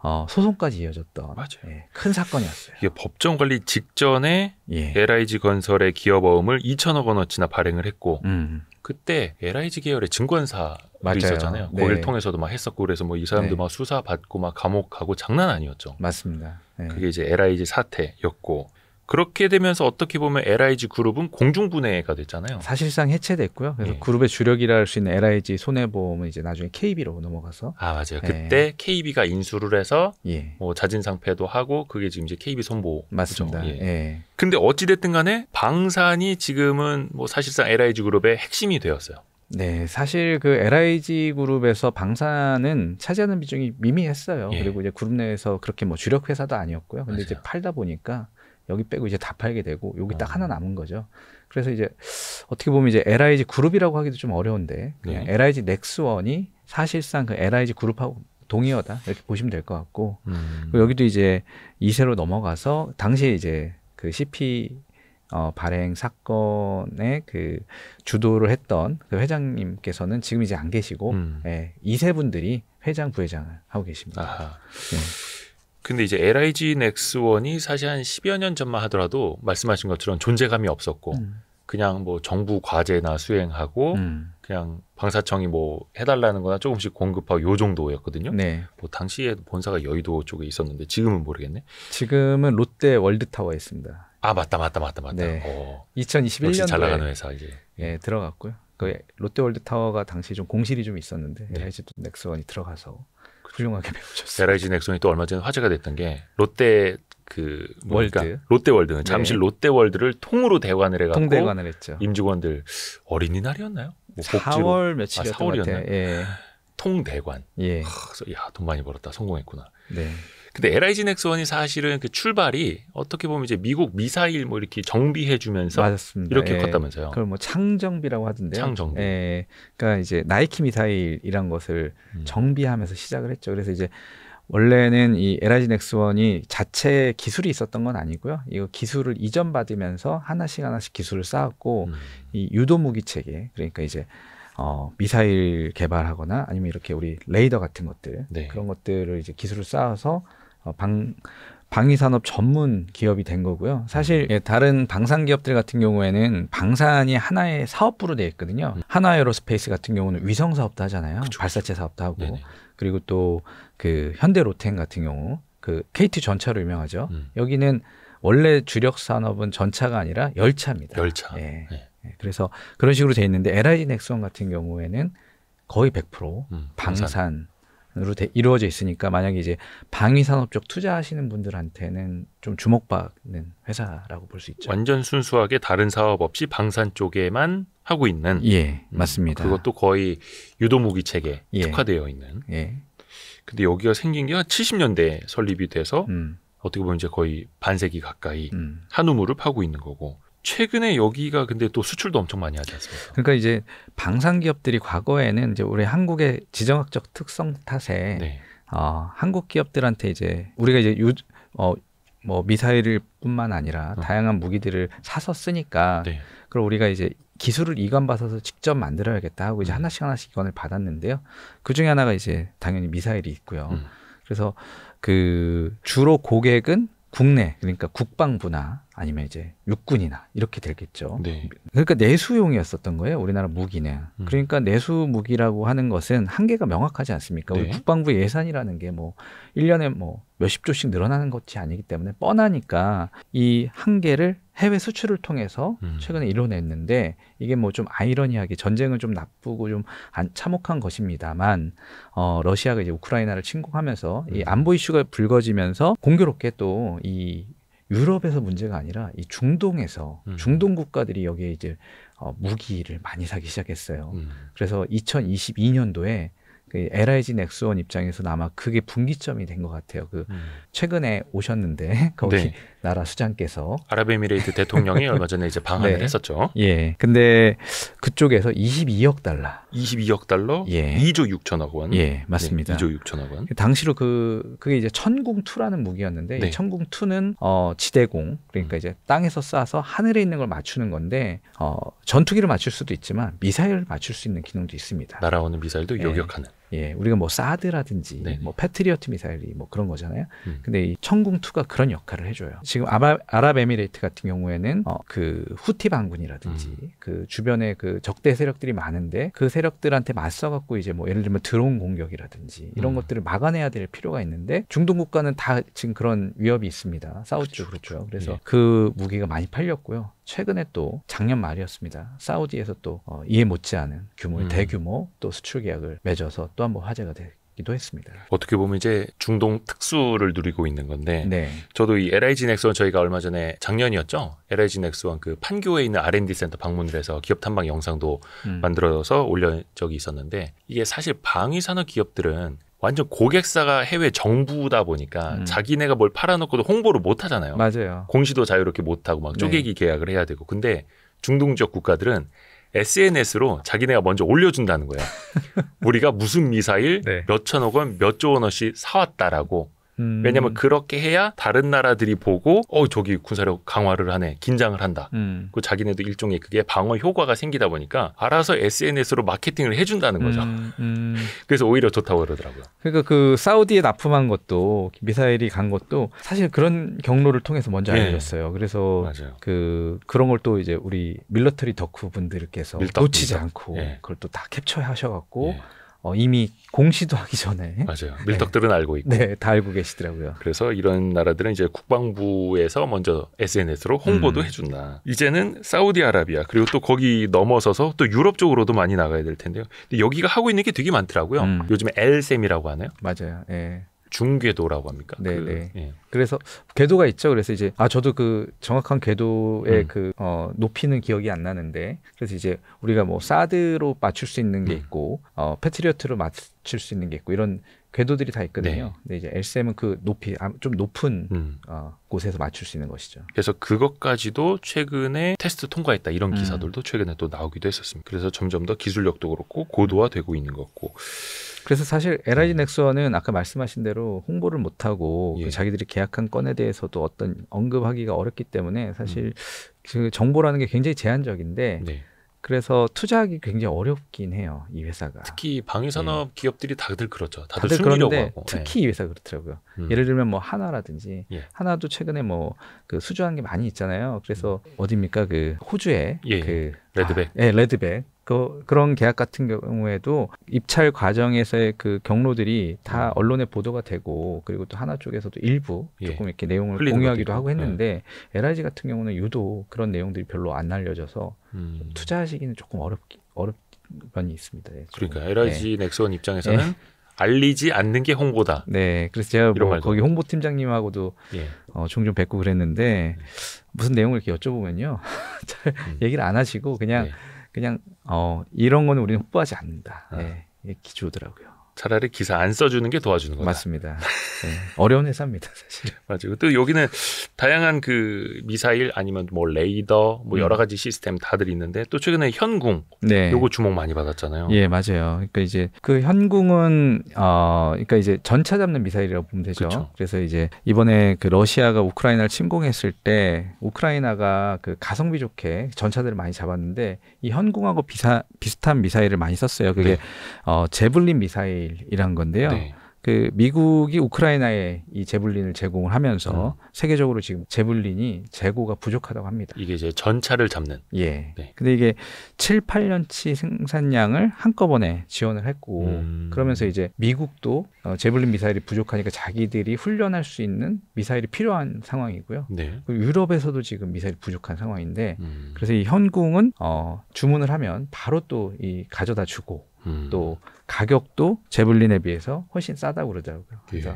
어, 소송까지 이어졌던 예, 큰 사건이었어요. 이게 법정 관리 직전에 예. LIG 건설의 기업 어음을 2천억 원어치나 발행을 했고 음. 그때 LIG 계열의 증권사 맞아요. 있었잖아요. 네. 고를 통해서도 막 했었고 그래서 뭐 이 사람도 네. 막 수사 받고 막 감옥 가고 장난 아니었죠. 맞습니다. 네. 그게 이제 LIG 사태였고 그렇게 되면서 어떻게 보면 LIG 그룹은 공중분해가 됐잖아요. 사실상 해체됐고요. 그래서 예. 그룹의 주력이라 할 수 있는 LIG 손해보험은 이제 나중에 KB로 넘어가서 아 맞아요. 예. 그때 KB가 인수를 해서 예. 뭐 자진상패도 하고 그게 지금 이제 KB 손보 맞습니다. 그 예. 근데 어찌 됐든 간에 방산이 지금은 뭐 사실상 LIG 그룹의 핵심이 되었어요. 네, 사실 그 LIG 그룹에서 방산은 차지하는 비중이 미미했어요. 예. 그리고 이제 그룹 내에서 그렇게 뭐 주력 회사도 아니었고요. 근데 맞아요. 이제 팔다 보니까 여기 빼고 이제 다 팔게 되고 여기 딱 아. 하나 남은 거죠. 그래서 이제 어떻게 보면 이제 LIG 그룹이라고 하기도 좀 어려운데 그냥 네. LIG 넥스원이 사실상 그 LIG 그룹하고 동의어다 이렇게 보시면 될 것 같고 음. 여기도 이제 2세로 넘어가서 당시에 이제 그 CP 어, 발행 사건의 그 주도를 했던 그 회장님께서는 지금 이제 안 계시고 음. 예, 2세 분들이 회장 부회장을 하고 계십니다. 네. 근데 이제 LIG 넥스원이 사실 한 10여 년 전만 하더라도 말씀하신 것처럼 존재감이 없었고 음. 그냥 뭐 정부 과제나 수행하고 음. 그냥 방사청이 뭐 해달라는 거나 조금씩 공급하고 요 정도였거든요. 네. 뭐 당시에 본사가 여의도 쪽에 있었는데 지금은 모르겠네. 지금은 롯데 월드타워에 있습니다. 아 맞다 맞다 맞다 맞다. 네. 어. 2021년도에 잘 나가는 회사 이제. 예, 들어갔고요. 그 롯데월드타워가 당시 좀 공실이 좀 있었는데 네. LIG 넥스원이 들어가서 훌륭하게 배우셨어요. 베라이즈 넥슨이 또 얼마 전에 화제가 됐던 게 롯데 그뭡니 월드 롯데 월드는 네. 잠실 롯데 월드를 통으로 대관을 해갖고 통대관을 했죠. 임직원들 어린이날이었나요? 뭐 4월 아, 며칠이었던 아, 4월이나요 예. 통대관. 예. 하, 야, 돈 많이 벌었다. 성공했구나. 네. 근데 LIG 넥스원이 사실은 그 출발이 어떻게 보면 이제 미국 미사일 뭐 이렇게 정비해 주면서 맞습니다. 이렇게 예. 컸다면서요. 그걸 뭐 창정비라고 하던데요. 창정비. 예. 그러니까 이제 나이키 미사일이란 것을 음. 정비하면서 시작을 했죠. 그래서 이제 원래는 이 LIG 넥스원이 자체 기술이 있었던 건 아니고요. 이거 기술을 이전받으면서 하나씩 하나씩 기술을 쌓았고 음. 이 유도 무기 체계 그러니까 이제 어, 미사일 개발하거나 아니면 이렇게 우리 레이더 같은 것들 네. 그런 것들을 이제 기술을 쌓아서 어, 방 방위 산업 전문 기업이 된 거고요. 사실 음. 예, 다른 방산 기업들 같은 경우에는 방산이 하나의 사업부로 되어 있거든요. 하나 음. 에어로스페이스 같은 경우는 위성 사업도 하잖아요. 그쵸. 발사체 사업도 하고 네네. 그리고 또 그 현대 로템 같은 경우 그 KT 전차로 유명하죠. 음. 여기는 원래 주력 산업은 전차가 아니라 열차입니다. 열차. 예. 네. 예, 그래서 그런 식으로 돼 있는데 LIG 넥스원 같은 경우에는 거의 100% 음, 방산, 방산 으로 이루어져 있으니까 만약에 이제 방위 산업 쪽 투자하시는 분들한테는 좀 주목받는 회사라고 볼 수 있죠. 완전 순수하게 다른 사업 없이 방산 쪽에만 하고 있는 예, 음, 맞습니다. 그것도 거의 유도무기 체계 예. 특화되어 있는. 예. 근데 여기가 생긴 게 한 70년대 설립이 돼서 음. 어떻게 보면 이제 거의 반세기 가까이 음. 한 우물을 파고 있는 거고 최근에 여기가 근데 또 수출도 엄청 많이 하지 않습니까? 그러니까 이제 방산 기업들이 과거에는 이제 우리 한국의 지정학적 특성 탓에 네. 어, 한국 기업들한테 이제 우리가 이제 유, 어, 뭐 미사일을 뿐만 아니라 어. 다양한 무기들을 사서 쓰니까 네. 그럼 우리가 이제 기술을 이관 받아서 직접 만들어야겠다 하고 이제 음. 하나씩 하나씩 이관을 받았는데요. 그 중에 하나가 이제 당연히 미사일이 있고요. 음. 그래서 그 주로 고객은 국내 그러니까 국방부나 아니면 이제 육군이나 이렇게 되겠죠. 네. 그러니까 내수용이었었던 거예요. 우리나라 무기는. 음. 그러니까 내수 무기라고 하는 것은 한계가 명확하지 않습니까? 네. 우리 국방부 예산이라는 게뭐 일년에뭐 몇십 조씩 늘어나는 것이 아니기 때문에 뻔하니까 이 한계를 해외 수출을 통해서 음. 최근에 이뤄냈는데 이게 뭐 좀 아이러니하게 전쟁은 좀 나쁘고 좀 참혹한 것입니다만 어, 러시아가 이제 우크라이나를 침공하면서 이 음. 안보 이슈가 불거지면서 공교롭게 또 이 유럽에서 문제가 아니라 이 중동에서 음. 중동 국가들이 여기에 이제 어, 무기를 많이 사기 시작했어요. 그래서 2022년도에 그 LIG 넥스원 입장에서는 아마 그게 분기점이 된 것 같아요. 그 최근에 오셨는데 거기 네. 나라 수장께서 아랍에미레이트 대통령이 얼마 전에 이제 방한을 네. 했었죠. 예. 근데 그쪽에서 22억 달러. 22억 달러? 예. 2조 6천억 원. 예, 맞습니다. 네, 예, 2조 6천억 원. 당시로 그 그게 이제 천궁2라는 무기였는데 네. 천궁2는 어 지대공 그러니까 음. 이제 땅에서 쏴서 하늘에 있는 걸 맞추는 건데 어 전투기를 맞출 수도 있지만 미사일을 맞출 수 있는 기능도 있습니다. 날아오는 미사일도 예. 요격하는. 예, 우리가 뭐 사드라든지 네네. 뭐 패트리어트 미사일이 뭐 그런 거잖아요. 음. 근데 이 천궁 투가 그런 역할을 해줘요. 지금 아랍에미레이트 같은 경우에는 어, 그 후티 반군이라든지 음. 그 주변에 그 적대 세력들이 많은데 그 세력들한테 맞서갖고 이제 뭐 예를 들면 드론 공격이라든지 이런 음. 것들을 막아내야 될 필요가 있는데 중동 국가는 다 지금 그런 위협이 있습니다. 사우주 그렇죠. 그렇죠. 그렇죠. 그래서 예. 그 무기가 많이 팔렸고요. 최근에 또 작년 말이었습니다. 사우디에서 또 어, 이해 못지않은 규모의 음. 대규모 또 수출 계약을 맺어서 또 한 번 화제가 되 기도 했습니다. 어떻게 보면 이제 중동 특수를 누리고 있는 건데 네. 저도 이 LIG 넥스원 저희가 얼마 전에 작년이었죠. LIG 넥스원 그 판교에 있는 R&D 센터 방문을 해서 기업 탐방 영상도 음. 만들어서 올려 적이 있었는데 이게 사실 방위 산업 기업들은 완전 고객사가 해외 정부다 보니까 음. 자기네가 뭘 팔아놓고도 홍보를 못 하잖아요. 맞아요. 공시도 자유롭게 못 하고 막 쪼개기 네. 계약을 해야 되고. 근데 중동 지역 국가들은 SNS로 자기네가 먼저 올려준다는 거예요. 우리가 무슨 미사일 네. 몇천억 원, 몇조 원어씩 사왔다라고 음. 왜냐면 그렇게 해야 다른 나라들이 보고 어 저기 군사력 강화를 하네 긴장을 한다. 음. 그 자기네도 일종의 그게 방어 효과가 생기다 보니까 알아서 SNS로 마케팅을 해준다는 거죠. 음. 음. 그래서 오히려 좋다고 그러더라고요. 그러니까 그 사우디에 납품한 것도 미사일이 간 것도 사실 그런 경로를 통해서 먼저 예. 알려졌어요. 네. 그래서 맞아요. 그 그런 걸 또 이제 우리 밀러터리 덕후 분들께서 놓치지 밀떡. 않고 네. 그걸 또 다 캡처하셔갖고. 네. 예. 어, 이미 공시도 하기 전에 맞아요. 밀떡들은 네. 알고 있고 네, 다 알고 계시더라고요. 그래서 이런 나라들은 이제 국방부에서 먼저 SNS로 홍보도 음. 해준다. 이제는 사우디아라비아 그리고 또 거기 넘어서서 또 유럽 쪽으로도 많이 나가야 될 텐데요. 근데 여기가 하고 있는 게 되게 많더라고요. 음. 요즘에 엘셈이라고 하나요? 맞아요. 예. 중궤도라고 합니까? 네, 그, 네. 예. 그래서 궤도가 있죠. 그래서 이제 아 저도 그 정확한 궤도의 음. 그 어, 높이는 기억이 안 나는데 그래서 이제 우리가 뭐 사드로 맞출 수 있는 게 네. 있고 음. 어, 패트리어트로 맞출 수 있는 게 있고 이런 궤도들이 다 있거든요. 네. 근데 이제 LCM은 그 높이 아, 좀 높은 음. 어, 곳에서 맞출 수 있는 것이죠. 그래서 그것까지도 최근에 테스트 통과했다 이런 음. 기사들도 최근에 또 나오기도 했었습니다. 그래서 점점 더 기술력도 그렇고 고도화되고 있는 것같고 그래서 사실 LIG 넥스원은 아까 말씀하신 대로 홍보를 못하고 예. 그 자기들이 계약한 건에 대해서도 어떤 언급하기가 어렵기 때문에 사실 음. 그 정보라는 게 굉장히 제한적인데 네. 그래서 투자하기 굉장히 어렵긴 해요 이 회사가 특히 방위산업 예. 기업들이 다들 그렇죠 다들, 다들 그런데 하고. 네. 특히 이 회사 그렇더라고요 음. 예를 들면 뭐 하나라든지 예. 하나도 최근에 뭐 그 수주한 게 많이 있잖아요 그래서 음. 어딥니까그 호주에 예. 그 레드백 아, 예 레드백 그, 그런 계약 같은 경우에도 입찰 과정에서의 그 경로들이 다 음. 언론에 보도가 되고 그리고 또 하나 쪽에서도 일부 예. 조금 예. 이렇게 내용을 공유하기도 하고 했는데 예. LIG 같은 경우는 유도 그런 내용들이 별로 안 알려져서 음. 투자하시기는 조금 어렵기 어렵 면이 있습니다. 예, 그러니까 LIG 네. 예. 넥슨 입장에서는 예. 알리지 않는 게 홍보다. 네, 그래서 제가 뭐 말도. 거기 홍보팀장님하고도 예. 어, 종종 뵙고 그랬는데 음. 무슨 내용을 이렇게 여쭤보면요, 잘 음. 얘기를 안 하시고 그냥 예. 그냥 어 이런 거는 우리는 후보하지 않는다. 아. 예. 기조더라고요. 차라리 기사 안 써주는 게 도와주는 거다. 맞습니다. 네. 어려운 회사입니다, 사실. 맞아요. 또 여기는 다양한 그 미사일 아니면 뭐 레이더 뭐 음. 여러 가지 시스템 다들 있는데 또 최근에 현궁 네. 요거 주목 많이 받았잖아요. 예, 맞아요. 그러니까 이제 그 현궁은 어 그러니까 이제 전차 잡는 미사일이라고 보면 되죠. 그쵸. 그래서 이제 이번에 그 러시아가 우크라이나를 침공했을 때 우크라이나가 그 가성비 좋게 전차들을 많이 잡았는데 이 현궁하고 비사, 비슷한 미사일을 많이 썼어요. 그게 네. 어 제블린 미사일 미사일이란 건데요. 네. 그 미국이 우크라이나에 이 제블린을 제공을 하면서 음. 세계적으로 지금 제블린이 재고가 부족하다고 합니다. 이게 이제 전차를 잡는. 예. 네. 근데 이게 7, 8년치 생산량을 한꺼번에 지원을 했고 음. 그러면서 이제 미국도 어, 제블린 미사일이 부족하니까 자기들이 훈련할 수 있는 미사일이 필요한 상황이고요. 네. 유럽에서도 지금 미사일이 부족한 상황인데 음. 그래서 이 현궁은 어, 주문을 하면 바로 또 이 가져다 주고 음. 또 가격도 제블린에 비해서 훨씬 싸다고 그러더라고요. 예. 그래서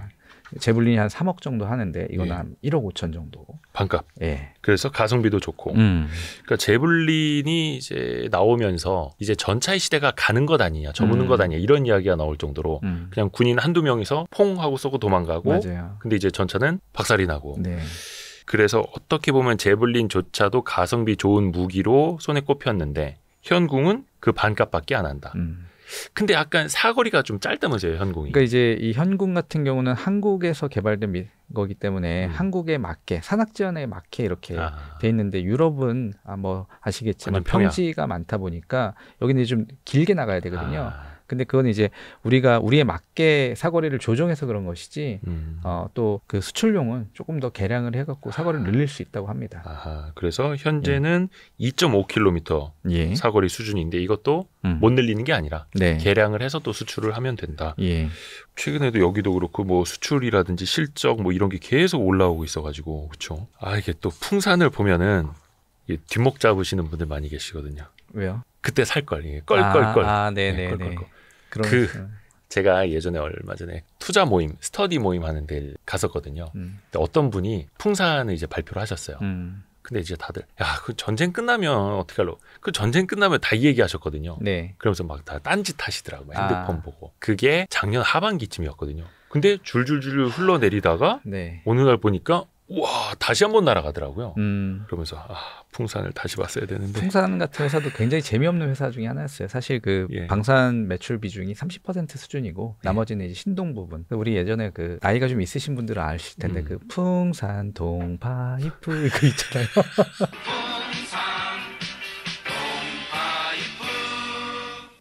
예. 제블린이 한 3억 정도 하는데 이거는 예. 한 1억 5천 정도. 반값. 예. 그래서 가성비도 좋고. 음. 그러니까 제블린이 이제 나오면서 이제 전차의 시대가 가는 것 아니냐, 저무는 음. 것 아니냐 이런 이야기가 나올 정도로 음. 그냥 군인 한두 명이서 퐁 하고 쏘고 도망가고. 맞아요. 근데 이제 전차는 박살이 나고. 네. 그래서 어떻게 보면 제블린조차도 가성비 좋은 무기로 손에 꼽혔는데 현궁은 그 반값밖에 안 한다. 음. 근데 약간 사거리가 좀 짧다면서요, 현궁이 그러니까 이제 이 현궁 같은 경우는 한국에서 개발된 거기 때문에 음. 한국에 맞게 산악 지원에 맞게 이렇게 아. 돼 있는데 유럽은 아, 뭐 아시겠지만 평지가 많다 보니까 여기는 좀 길게 나가야 되거든요. 아. 근데 그건 이제 우리가 우리에 맞게 사거리를 조정해서 그런 것이지 음. 어또 그 수출용은 조금 더 개량을 해갖고 사거리를 늘릴 수 있다고 합니다. 아하, 그래서 현재는 예. 2.5km 예. 사거리 수준인데 이것도 음. 못 늘리는 게 아니라 네. 개량을 해서 또 수출을 하면 된다. 예. 최근에도 여기도 그렇고 뭐 수출이라든지 실적 뭐 이런 게 계속 올라오고 있어가지고 그렇죠. 아 이게 또 풍산을 보면은 뒷목 잡으시는 분들 많이 계시거든요. 왜요? 그때 살 걸. 예. 껄껄껄. 아, 아, 네네. 예, 네, 네, 껄껄껄. 그 제가 예전에 얼마 전에 투자 모임, 스터디 모임 하는 데 갔었거든요. 음. 근데 어떤 분이 풍산을 이제 발표를 하셨어요. 음. 근데 이제 다들 야그 전쟁 끝나면 어떻게 할로? 그 전쟁 끝나면 다이 얘기하셨거든요. 네. 그러면서 막 다 딴짓 하시더라고요. 아. 핸드폰 아. 보고 그게 작년 하반기쯤이었거든요. 근데 줄줄줄 흘러내리다가 네. 어느 날 보니까 와 다시 한번 날아가더라고요. 음. 그러면서 아 풍산을 다시 봤어야 되는데 풍산 같은 회사도 굉장히 재미없는 회사 중에 하나였어요. 사실 그 예. 방산 매출 비중이 30% 수준이고 예. 나머지는 이제 신동 부분. 우리 예전에 그 나이가 좀 있으신 분들은 아실 텐데 음. 그 풍산 동파이프 그 있잖아요.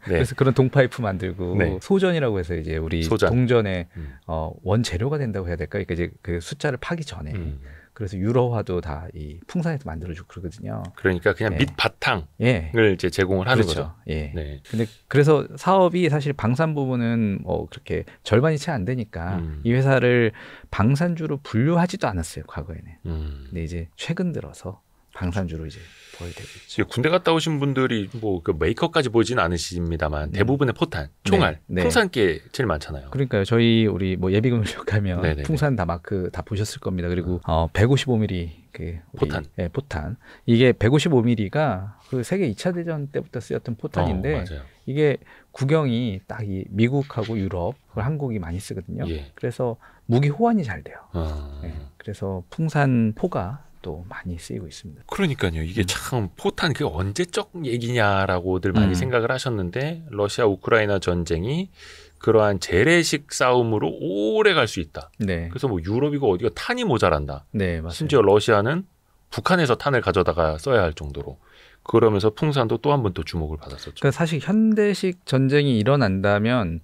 네. 그래서 그런 동파이프 만들고 네. 소전이라고 해서 이제 우리 소전. 동전의 음. 어, 원재료가 된다고 해야 될까? 그러니까 이제 그 숫자를 파기 전에 음. 그래서 유로화도 다 이 풍산에서 만들어주고 그러거든요. 그러니까 그냥 예. 밑 바탕을 예. 이제 제공을 하는 그렇죠. 거죠. 예. 네. 근데 그래서 사업이 사실 방산 부분은 뭐 그렇게 절반이 채 안 되니까 음. 이 회사를 방산주로 분류하지도 않았어요 과거에는. 음. 근데 이제 최근 들어서 방산주로 이제 보여되고 야죠 군대 갔다 오신 분들이 뭐그 메이커까지 보진 이 않으십니다만 네. 대부분의 포탄, 총알, 네. 네. 풍산께 제일 많잖아요. 그러니까요. 저희 우리 뭐 예비군 훈련 가면 네네네. 풍산 다 마크 다 보셨을 겁니다. 그리고 어, 155mm 어, 그 포탄. 예, 포탄. 이게 155mm가 그 세계 2차 대전 때부터 쓰였던 포탄인데 어, 이게 구경이 딱 이 미국하고 유럽, 그걸 한국이 많이 쓰거든요. 예. 그래서 무기 호환이 잘 돼요. 아... 네. 그래서 풍산포가 또 많이 쓰이고 있습니다. 그러니까요. 이게 음. 참 포탄 그게 언제적 얘기냐라고들 많이 음. 생각을 하셨는데 러시아 우크라이나 전쟁이 그러한 재래식 싸움으로 오래 갈 수 있다. 네. 그래서 뭐 유럽이고 어디가 탄이 모자란다. 네, 심지어 러시아는 북한에서 탄을 가져다가 써야 할 정도로 그러면서 풍산도 또 한 번 또 주목을 받았었죠. 그러니까 사실 현대식 전쟁이 일어난다면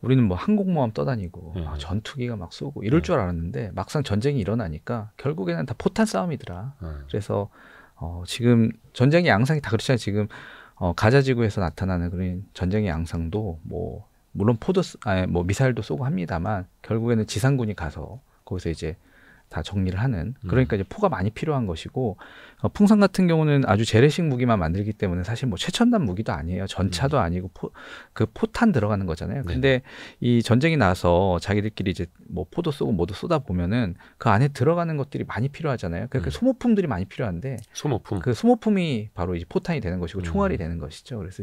우리는 뭐 항공모함 떠다니고 음. 막 전투기가 막 쏘고 이럴 예. 줄 알았는데 막상 전쟁이 일어나니까 결국에는 다 포탄 싸움이더라. 예. 그래서 어, 지금 전쟁의 양상이 다 그렇잖아요. 지금 어, 가자지구에서 나타나는 그런 전쟁의 양상도 뭐 물론 포도 아뭐 미사일도 쏘고 합니다만 결국에는 지상군이 가서 거기서 이제 다 정리를 하는 음. 그러니까 이제 포가 많이 필요한 것이고 어, 풍선 같은 경우는 아주 재래식 무기만 만들기 때문에 사실 뭐 최첨단 무기도 아니에요 전차도 음. 아니고 포, 그 포탄 들어가는 거잖아요 네. 근데 이 전쟁이 나서 자기들끼리 이제 뭐 포도 쏘고 뭐도 쏘다 보면은 그 안에 들어가는 것들이 많이 필요하잖아요 그러니까 음. 소모품들이 많이 필요한데 소모품 그 소모품이 바로 이제 포탄이 되는 것이고 음. 총알이 음. 되는 것이죠 그래서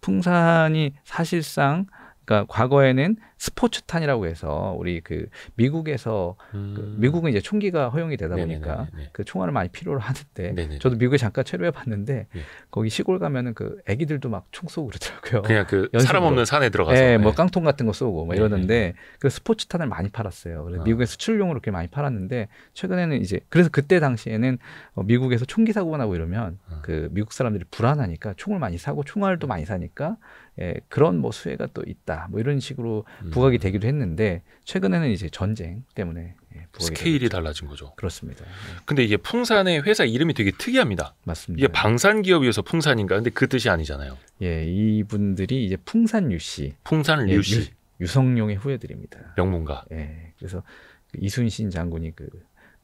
풍산이 사실상 그러니까 과거에는 스포츠탄이라고 해서 우리 그 미국에서 그 음. 그 미국은 이제 총기가 허용이 되다 보니까 네네네네. 그 총알을 많이 필요로 하는데 네네네. 저도 미국에 잠깐 체류해 봤는데 예. 거기 시골 가면은 그 애기들도 막 총 쏘고 그러더라고요. 그냥 그 연습으로. 사람 없는 산에 들어가서 네, 네. 뭐 예. 깡통 같은 거 쏘고 막 뭐 이러는데 그 스포츠탄을 많이 팔았어요. 그래서 아. 미국에 서 수출용으로 그렇게 많이 팔았는데 최근에는 이제 그래서 그때 당시에는 어 미국에서 총기 사고가 나고 이러면 아. 그 미국 사람들이 불안하니까 총을 많이 사고 총알도 음. 많이 사니까 예, 그런 뭐 수혜가 또 있다. 뭐 이런 식으로 음. 부각이 되기도 했는데 최근에는 이제 전쟁 때문에 예, 스케일이 되죠 달라진 거죠. 그렇습니다. 예. 근데 이게 풍산의 회사 이름이 되게 특이합니다. 맞습니다. 이게 방산 기업이어서 풍산인가? 근데 그 뜻이 아니잖아요. 예, 이분들이 이제 풍산 유씨, 풍산 류씨, 예, 유, 성룡의 후예들입니다. 명문가. 예, 그래서 그 이순신 장군이 그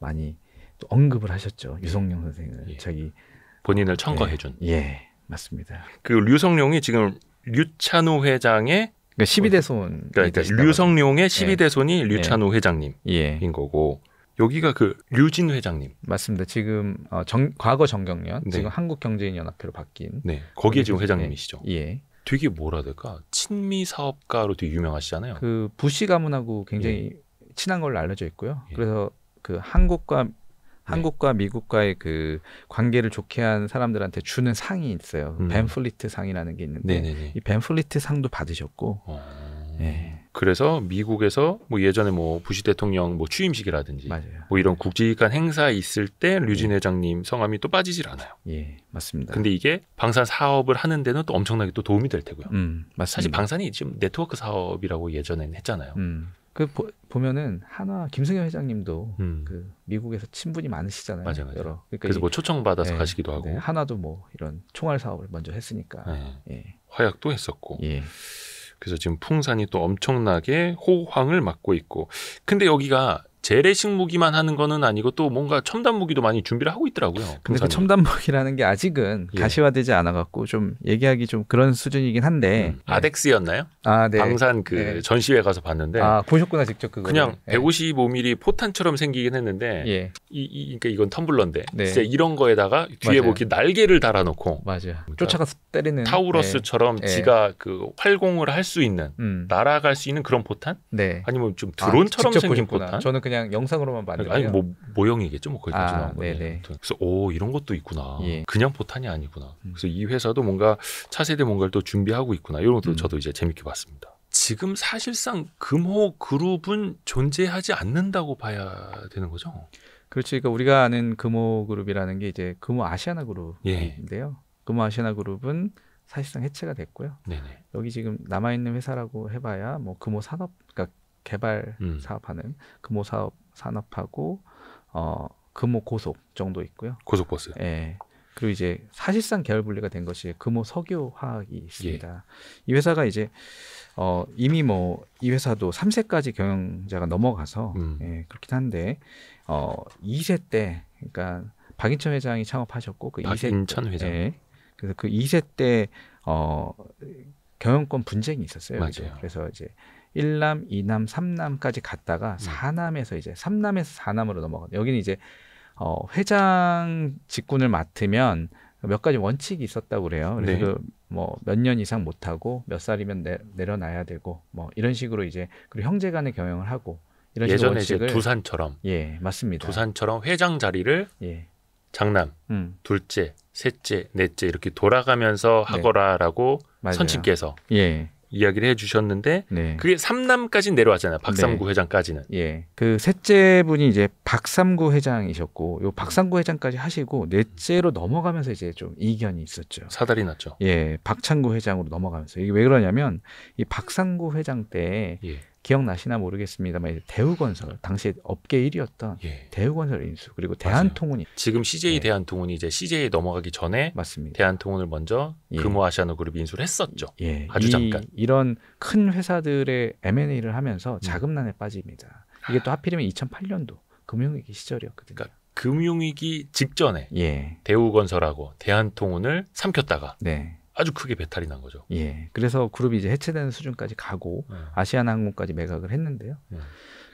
많이 또 언급을 하셨죠. 유성룡 선생을 예. 자기 본인을 청거해준. 예, 예, 맞습니다. 그 류성룡이 지금 류찬우 회장의 그러니까 12대손. 그러니까, 그러니까 류성룡의 12대손이 예. 류찬호 예. 회장님인 예. 거고 여기가 그 류진 회장님 맞습니다. 지금 어, 정, 과거 정경련 네. 지금 한국경제인연합회로 바뀐 네 거기에 지금 회장님이시죠. 네. 예. 되게 뭐라 될까 친미 사업가로 되게 유명하시잖아요. 그 부시 가문하고 굉장히 예. 친한 걸로 알려져 있고요. 예. 그래서 그 한국과 네. 한국과 미국과의 그 관계를 좋게 한 사람들한테 주는 상이 있어요. 음. 벤플리트 상이라는 게 있는데 네네네. 이 벤플리트 상도 받으셨고. 어... 네. 그래서 미국에서 뭐 예전에 뭐 부시 대통령 뭐 취임식이라든지 맞아요. 뭐 이런 국지간 행사 있을 때 네. 류진 회장님 성함이 또 빠지질 않아요. 예, 맞습니다. 근데 이게 방산 사업을 하는 데는 또 엄청나게 또 도움이 될 테고요. 음, 맞습니다. 사실 방산이 지금 네트워크 사업이라고 예전에는 했잖아요. 음. 그 보, 면은 하나 김승현 회장님도 음. 그 미국에서 친분이 많으시잖아요. 맞아, 맞아. 여러 그러니까 그래서 뭐 이, 뭐 초청 받아서 네, 가시기도 하고 네, 하나도 뭐 이런 총알 사업을 먼저 했으니까 네. 예. 화약도 했었고. 예. 그래서 지금 풍산이 또 엄청나게 호황을 맞고 있고. 근데 여기가 재래식 무기만 하는 거는 아니고 또 뭔가 첨단 무기도 많이 준비를 하고 있더라고요. 근데 그 첨단 무기라는 게 아직은 예. 가시화되지 않아 갖고 좀 얘기하기 좀 그런 수준이긴 한데. 음. 네. 아덱스였나요? 아, 네. 방산 그 네. 전시회 가서 봤는데. 아, 보셨구나 직접 그거. 그냥 네. 155mm 포탄처럼 생기긴 했는데 예. 이, 이 그러니까 이건 텀블러인데 네. 진짜 이런 거에다가 뒤에 맞아요. 뭐이 날개를 달아 놓고 맞아. 그러니까 쫓아가서 때리는 타우러스처럼 네. 지가 그 활공을 할 수 있는 음. 날아갈 수 있는 그런 포탄? 네. 아니면 좀 아, 드론처럼 아, 생긴 보셨구나. 포탄? 저는 그냥 영상으로만 봤는데 아니 뭐 모형이겠죠 뭐 거의 다 아, 나온 거 그래서 오 이런 것도 있구나. 예. 그냥 포탄이 아니구나. 음. 그래서 이 회사도 뭔가 차세대 뭔가를 또 준비하고 있구나. 이런 것도 음. 저도 이제 재밌게 봤습니다. 지금 사실상 금호 그룹은 존재하지 않는다고 봐야 되는 거죠. 그렇죠. 그러니까 우리가 아는 금호 그룹이라는 게 이제 금호 아시아나 예. 그룹인데요. 예. 금호 아시아나 그룹은 사실상 해체가 됐고요. 네네. 여기 지금 남아 있는 회사라고 해봐야 뭐 금호 산업, 그러니까 개발 음. 사업하는 금호 사업 산업하고 어 금호 고속 정도 있고요. 고속버스. 예. 그리고 이제 사실상 계열 분리가 된 것이 금호 석유화학이 있습니다. 예. 이 회사가 이제 어 이미 뭐 이 회사도 3세까지 경영자가 넘어가서 음. 예, 그렇긴 한데 어 2세 때 그러니까 박인천 회장이 창업하셨고 그 박인천 2세 회장. 예, 그래서 그 2세 때 어 경영권 분쟁이 있었어요. 맞아요. 그 그래서 이제 1남2남3남까지 갔다가 4남에서 음. 이제 3남에서4남으로 넘어가요. 여기는 이제 어, 회장 직군을 맡으면 몇 가지 원칙이 있었다고 그래요. 그래서 네. 그 뭐몇 년 이상 못 하고 몇 살이면 내, 내려놔야 되고 뭐 이런 식으로 이제 그리고 형제 간의 경영을 하고 이런 예전에 식으로 이제 두산처럼 예, 맞습니다. 두산처럼 회장 자리를 예. 장남, 음. 둘째, 셋째, 넷째 이렇게 돌아가면서 네. 하거라라고 네. 선친께서 예. 이야기를 해주셨는데 네. 그게 삼남까지 내려왔잖아요. 네. 박삼구 네. 회장까지는. 예. 그 셋째 분이 이제 박삼구 회장이셨고 요 박삼구 회장까지 하시고 넷째로 넘어가면서 이제 좀 이견이 있었죠. 사달이 났죠. 예. 박창구 회장으로 넘어가면서 이게 왜 그러냐면 이 박삼구 회장 때 예. 기억나시나 모르겠습니다만 대우건설 당시 업계 1위였던 예. 대우건설 인수 그리고 대한통운이 지금 CJ 예. 네. 대한통운이 이제 CJ 넘어가기 전에 맞습니다. 대한통운을 먼저 예. 금호아시아노그룹 인수를 했었죠. 예. 아주 이, 잠깐 이런 큰 회사들의 M&A를 하면서 음. 자금난에 음. 빠집니다. 이게 아. 또 하필이면 2008년도 금융위기 시절이었거든요. 그러니까 금융위기 직전에 예. 대우건설하고 대한통운을 삼켰다가 네. 아주 크게 배탈이 난 거죠. 예. 그래서 그룹이 이제 해체되는 수준까지 가고 네. 예. 아시아나항공까지 매각을 했는데요. 네.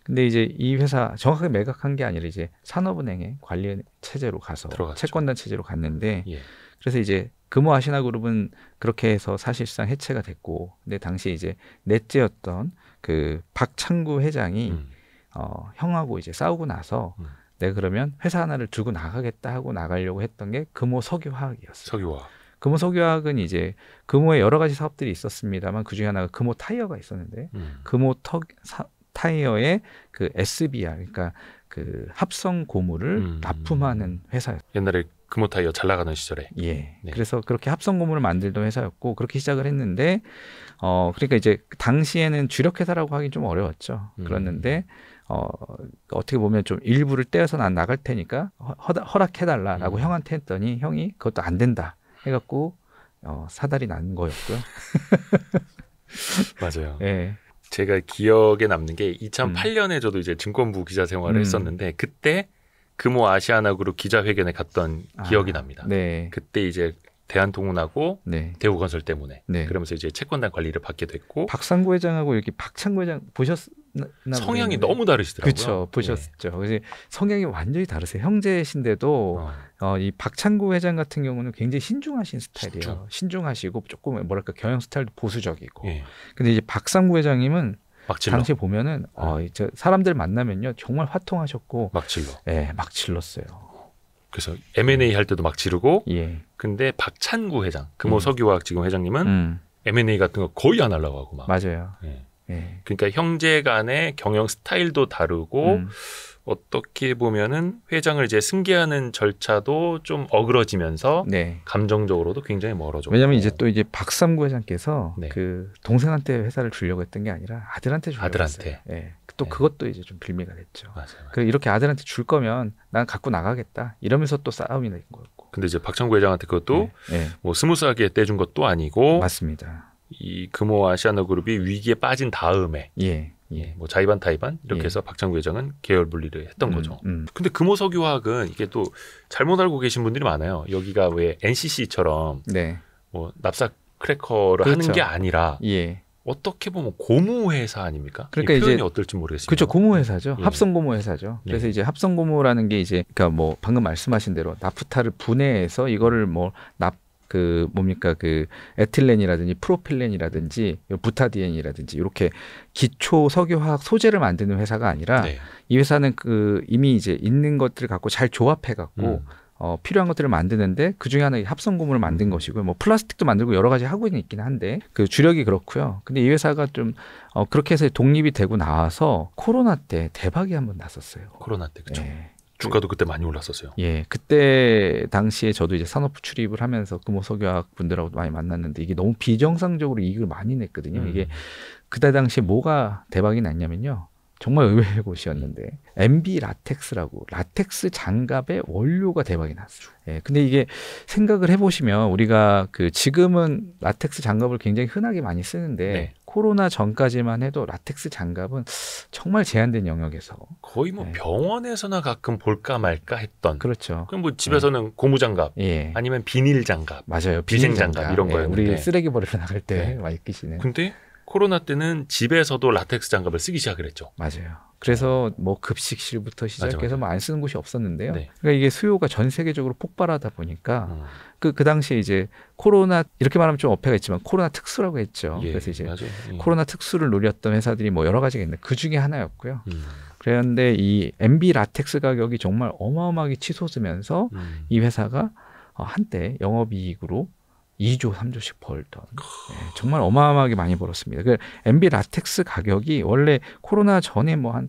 근데 이제 이 회사 정확하게 매각한 게 아니라 이제 산업은행의 관리 체제로 가서 들어갔죠. 채권단 체제로 갔는데 예. 그래서 이제 금호 아시나 그룹은 그렇게 해서 사실상 해체가 됐고 근데 당시 이제 넷째였던 그 박창구 회장이 음. 어, 형하고 이제 싸우고 나서 음. 내가 네, 그러면 회사 하나를 두고 나가겠다 하고 나가려고 했던 게 금호 석유화학이었어요. 석유화학. 금호 석유학은 이제 금호에 여러 가지 사업들이 있었습니다만 그 중에 하나가 금호 타이어가 있었는데 음. 금호 터, 사, 타이어의 그 SBR 그러니까 그 합성 고무를 음. 납품하는 회사였어요. 옛날에 금호 타이어 잘 나가는 시절에. 예. 네. 그래서 그렇게 합성 고무를 만들던 회사였고 그렇게 시작을 했는데 어 그러니까 이제 당시에는 주력 회사라고 하긴 좀 어려웠죠. 음. 그랬는데 어 어떻게 보면 좀 일부를 떼어서 난 나갈 테니까 허, 허락해 달라라고 음. 형한테 했더니 형이 그것도 안 된다. 해갖고 어, 사달이 난 거였고요. 맞아요. 네. 제가 기억에 남는 게 2008년에 음. 저도 이제 증권부 기자 생활을 음. 했었는데 그때 금호 아시아나그룹 기자회견에 갔던 아, 기억이 납니다. 네. 그때 이제 대한통운하고 네. 대우건설 때문에 네. 그러면서 이제 채권단 관리를 받게 됐고 박상구 회장하고 이 여기 박창구 회장 보셨나 성향이 모르겠는데. 너무 다르시더라고요. 그렇죠, 보셨죠. 네. 성향이 완전히 다르세요. 형제신데도 어. 어, 이 박찬구 회장 같은 경우는 굉장히 신중하신 스타일이에요. 신중. 하시고 조금 뭐랄까 경영 스타일도 보수적이고. 예. 근데 이제 박상구 회장님은 막질러. 당시에 보면은 예. 어, 이제 사람들 만나면요 정말 화통하셨고 막질러. 예, 막질렀어요. 그래서 M&A 할 때도 막 지르고. 예. 근데 박찬구 회장, 금호 그 석유화학 음. 뭐 지금 회장님은 음. M&A 같은 거 거의 안 하려고 하고 막. 맞아요. 예. 예. 그러니까 형제 간의 경영 스타일도 다르고. 음. 어떻게 보면은 회장을 이제 승계하는 절차도 좀 어그러지면서 네. 감정적으로도 굉장히 멀어져. 왜냐하면 이제 또 이제 박삼구 회장께서 네. 그 동생한테 회사를 주려고 했던 게 아니라 아들한테 주려고 아들한테. 했어요. 예. 네. 또 네. 그것도 이제 좀 빌미가 됐죠. 맞아요. 맞아요. 이렇게 아들한테 줄 거면 난 갖고 나가겠다 이러면서 또 싸움이 된 거였고. 근데 이제 박창구 회장한테 그것도 네. 네. 뭐 스무스하게 떼준 것도 아니고. 맞습니다. 이 금호 아시아나 그룹이 위기에 빠진 다음에. 예. 예. 뭐자이반타이반 이렇게 예. 해서 박창구 회장은 계열 분리를 했던 음, 거죠. 음. 근데 금호석유화학은 이게 또 잘못 알고 계신 분들이 많아요. 여기가 왜 NCC처럼 네. 뭐 납작 크래커를 그렇죠. 하는 게 아니라 예. 어떻게 보면 고무회사 아닙니까? 그러니까 표현이 이제 어떨지 모르겠습니다. 그렇죠, 고무회사죠. 예. 합성 고무회사죠. 예. 그래서 예. 이제 합성 고무라는 게 이제 그러니까 뭐 방금 말씀하신 대로 나프타를 분해해서 이거를 뭐납 그 뭡니까 그 에틸렌이라든지 프로필렌이라든지 부타디엔이라든지 이렇게 기초 석유화학 소재를 만드는 회사가 아니라 네. 이 회사는 그 이미 이제 있는 것들을 갖고 잘 조합해 갖고 음. 어, 필요한 것들을 만드는데 그 중에 하나 합성 고무를 만든 것이고요. 뭐 플라스틱도 만들고 여러 가지 하고 있긴 한데 그 주력이 그렇고요. 근데 이 회사가 좀 어, 그렇게 해서 독립이 되고 나와서 코로나 때 대박이 한번 났었어요. 코로나 때 그렇죠. 네. 주가도 그때 많이 올랐었어요. 예, 그때 당시에 저도 이제 산업 부 출입을 하면서 금호석유학 분들하고 많이 만났는데 이게 너무 비정상적으로 이익을 많이 냈거든요. 음. 이게 그때 당시에 뭐가 대박이 났냐면요. 정말 의외의 곳이었는데 MB 라텍스라고 라텍스 장갑의 원료가 대박이 났어요. 예, 근데 이게 생각을 해보시면 우리가 그 지금은 라텍스 장갑을 굉장히 흔하게 많이 쓰는데 네. 코로나 전까지만 해도 라텍스 장갑은 정말 제한된 영역에서 거의 뭐 예. 병원에서나 가끔 볼까 말까 했던 그렇죠. 그럼 뭐 집에서는 예. 고무 장갑, 예. 아니면 비닐 장갑, 맞아요, 비생 장갑 이런 예, 거예요. 우리 쓰레기 버리러 나갈 때 네. 많이 끼시는. 근데 코로나 때는 집에서도 라텍스 장갑을 쓰기 시작을 했죠. 맞아요. 그래서 뭐 급식실부터 시작해서 뭐 안 쓰는 곳이 없었는데요. 네. 그러니까 이게 수요가 전 세계적으로 폭발하다 보니까 음. 그, 그 당시에 이제 코로나, 이렇게 말하면 좀 어폐가 있지만 코로나 특수라고 했죠. 예, 그래서 이제 맞아요. 예. 코로나 특수를 노렸던 회사들이 뭐 여러 가지가 있는데 그 중에 하나였고요. 음. 그런데 이 MB 라텍스 가격이 정말 어마어마하게 치솟으면서 음. 이 회사가 어, 한때 영업이익으로 2조, 3조씩 벌던 네, 정말 어마어마하게 많이 벌었습니다. 그 MB 라텍스 가격이 원래 코로나 전에 뭐 한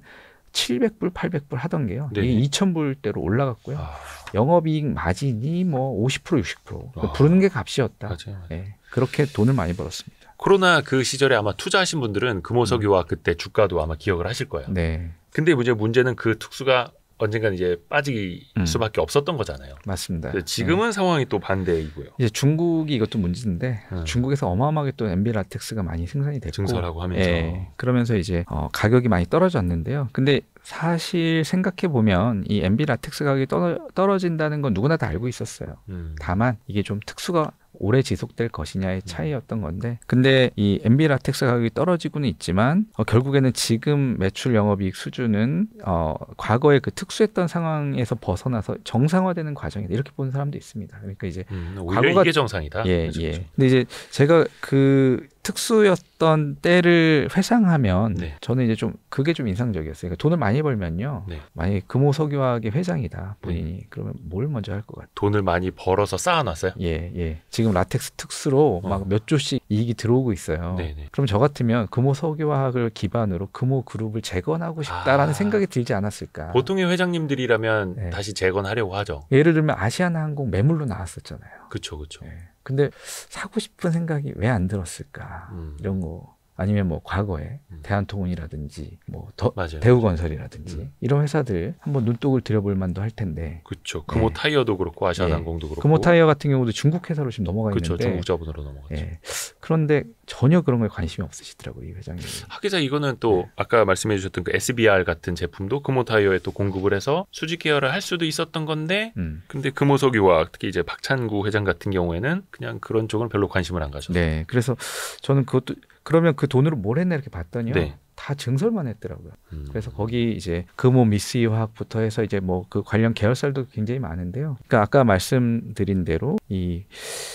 700불, 800불 하던 게요. 이게 2,000불대로 올라갔고요. 아... 영업이익 마진이 뭐50% 60% 그 아... 부르는 게 값이었다. 맞아요, 맞아요. 네, 그렇게 돈을 많이 벌었습니다. 코로나 그 시절에 아마 투자하신 분들은 금호석유와 음. 그때 주가도 아마 기억을 하실 거예요. 네. 근데 이제 문제는 그 특수가 언젠간 이제 빠질 음. 수밖에 없었던 거잖아요. 맞습니다. 지금은 네. 상황이 또 반대이고요. 이제 중국이 이것도 문제인데 음. 중국에서 어마어마하게 또 MB 라텍스가 많이 생산이 됐고 증설하고 하면서 예, 그러면서 이제 어, 가격이 많이 떨어졌는데요. 근데 사실 생각해 보면 이 MB 라텍스 가격이 떨어진다는 건 누구나 다 알고 있었어요. 음. 다만 이게 좀 특수가 오래 지속될 것이냐의 음. 차이였던 건데 근데 이 MB 라텍스 가격이 떨어지고는 있지만 어, 결국에는 지금 매출 영업이익 수준은 어, 과거의 그 특수했던 상황에서 벗어나서 정상화되는 과정이다 이렇게 보는 사람도 있습니다. 그러니까 이제 음, 과거가 이게 정상이다. 예, 그렇죠, 예. 근데 이제 제가 그 특수였던 때를 회상하면 네. 저는 이제 좀 그게 좀 인상적이었어요. 그러니까 돈을 많이 벌면요. 네. 만약에 금호석유화학의 회장이다 본인이 네. 그러면 뭘 먼저 할 것 같아요? 돈을 많이 벌어서 쌓아놨어요? 예, 예. 지금 지금 라텍스 특수로 어. 막몇 조씩 이익이 들어오고 있어요. 네네. 그럼 저 같으면 금호 석유화학을 기반으로 금호 그룹을 재건하고 싶다라는 아. 생각이 들지 않았을까? 보통의 회장님들이라면 네. 다시 재건하려고 하죠. 예를 들면 아시아나항공 매물로 나왔었잖아요. 그렇죠, 그렇죠. 네. 근데 사고 싶은 생각이 왜 안 들었을까? 음. 이런 거. 아니면 뭐 과거에 음. 대한통운이라든지 뭐 더, 대우건설이라든지 음. 이런 회사들 한번 눈독을 들여볼 만도 할 텐데. 그렇죠. 금호 네. 타이어도 그렇고 아시아난공도 네. 그렇고. 금호 타이어 같은 경우도 중국 회사로 지금 넘어가 그쵸, 있는데. 그렇죠. 중국 자본으로 넘어갔죠. 네. 예. 그런데 전혀 그런 거에 관심이 없으시더라고요, 이 회장님. 하기자 이거는 또 네. 아까 말씀해 주셨던 그 SBR 같은 제품도 금호 타이어에 또 공급을 해서 수직 계열을 할 수도 있었던 건데 음. 근데 금호석유와 특히 이제 박찬구 회장 같은 경우에는 그냥 그런 쪽은 별로 관심을 안 가죠. 네. 그래서 저는 그것도 그러면 그 돈으로 뭘 했나 이렇게 봤더니요. 네. 다 증설만 했더라고요. 음. 그래서 거기 이제 금호 미스 화학부터 해서 이제 뭐 그 관련 계열사도 굉장히 많은데요. 그러니까 아까 말씀드린 대로 이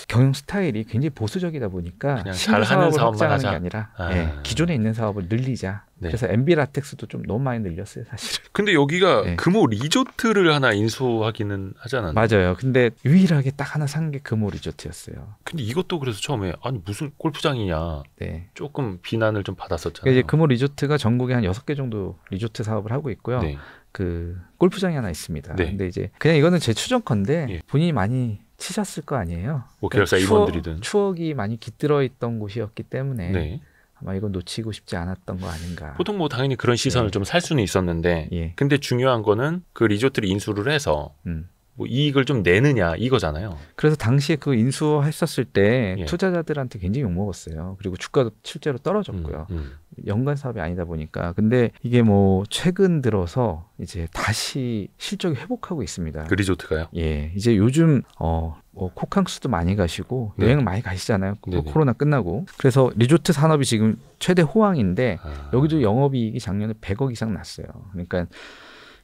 경영 스타일이 굉장히 보수적이다 보니까 잘하는 사업을 사업만 하자. 는게 아니라 아. 예, 기존에 있는 사업을 늘리자. 네. 그래서 엔비 라텍스도 좀 너무 많이 늘렸어요, 사실은. 근데 여기가 네. 금호 리조트를 하나 인수하기는 하지 않았나 맞아요. 근데 유일하게 딱 하나 산 게 금호 리조트였어요. 근데 이것도 그래서 처음에 아니 무슨 골프장이냐. 네. 조금 비난을 좀 받았었잖아요. 그 이제 금호 리조트가 전국에 한여개 정도 리조트 사업을 하고 있고요. 네. 그 골프장이 하나 있습니다. 네. 근데 이제 그냥 이거는 제 추정 컨대 예. 본인이 많이 치셨을 거 아니에요. 뭐 그러니까 계 추억, 임원들이든 추억이 많이 깃들어 있던 곳이었기 때문에 네. 아마 뭐 이건 놓치고 싶지 않았던 거 아닌가. 보통 뭐 당연히 그런 시선을 예. 좀살 수는 있었는데, 예. 근데 중요한 거는 그 리조트를 인수를 해서 음. 뭐 이익을 좀 내느냐 이거잖아요. 그래서 당시에 그 인수했었을 때 예. 투자자들한테 굉장히 욕먹었어요. 그리고 주가도 실제로 떨어졌고요. 음, 음. 연간 사업이 아니다 보니까. 근데 이게 뭐 최근 들어서 이제 다시 실적이 회복하고 있습니다. 그 리조트가요? 예. 이제 요즘 어, 뭐 코캉스도 많이 가시고 네. 여행 많이 가시잖아요. 네네. 코로나 끝나고. 그래서 리조트 산업이 지금 최대 호황인데 아. 여기도 영업이익이 작년에 100억 이상 났어요. 그러니까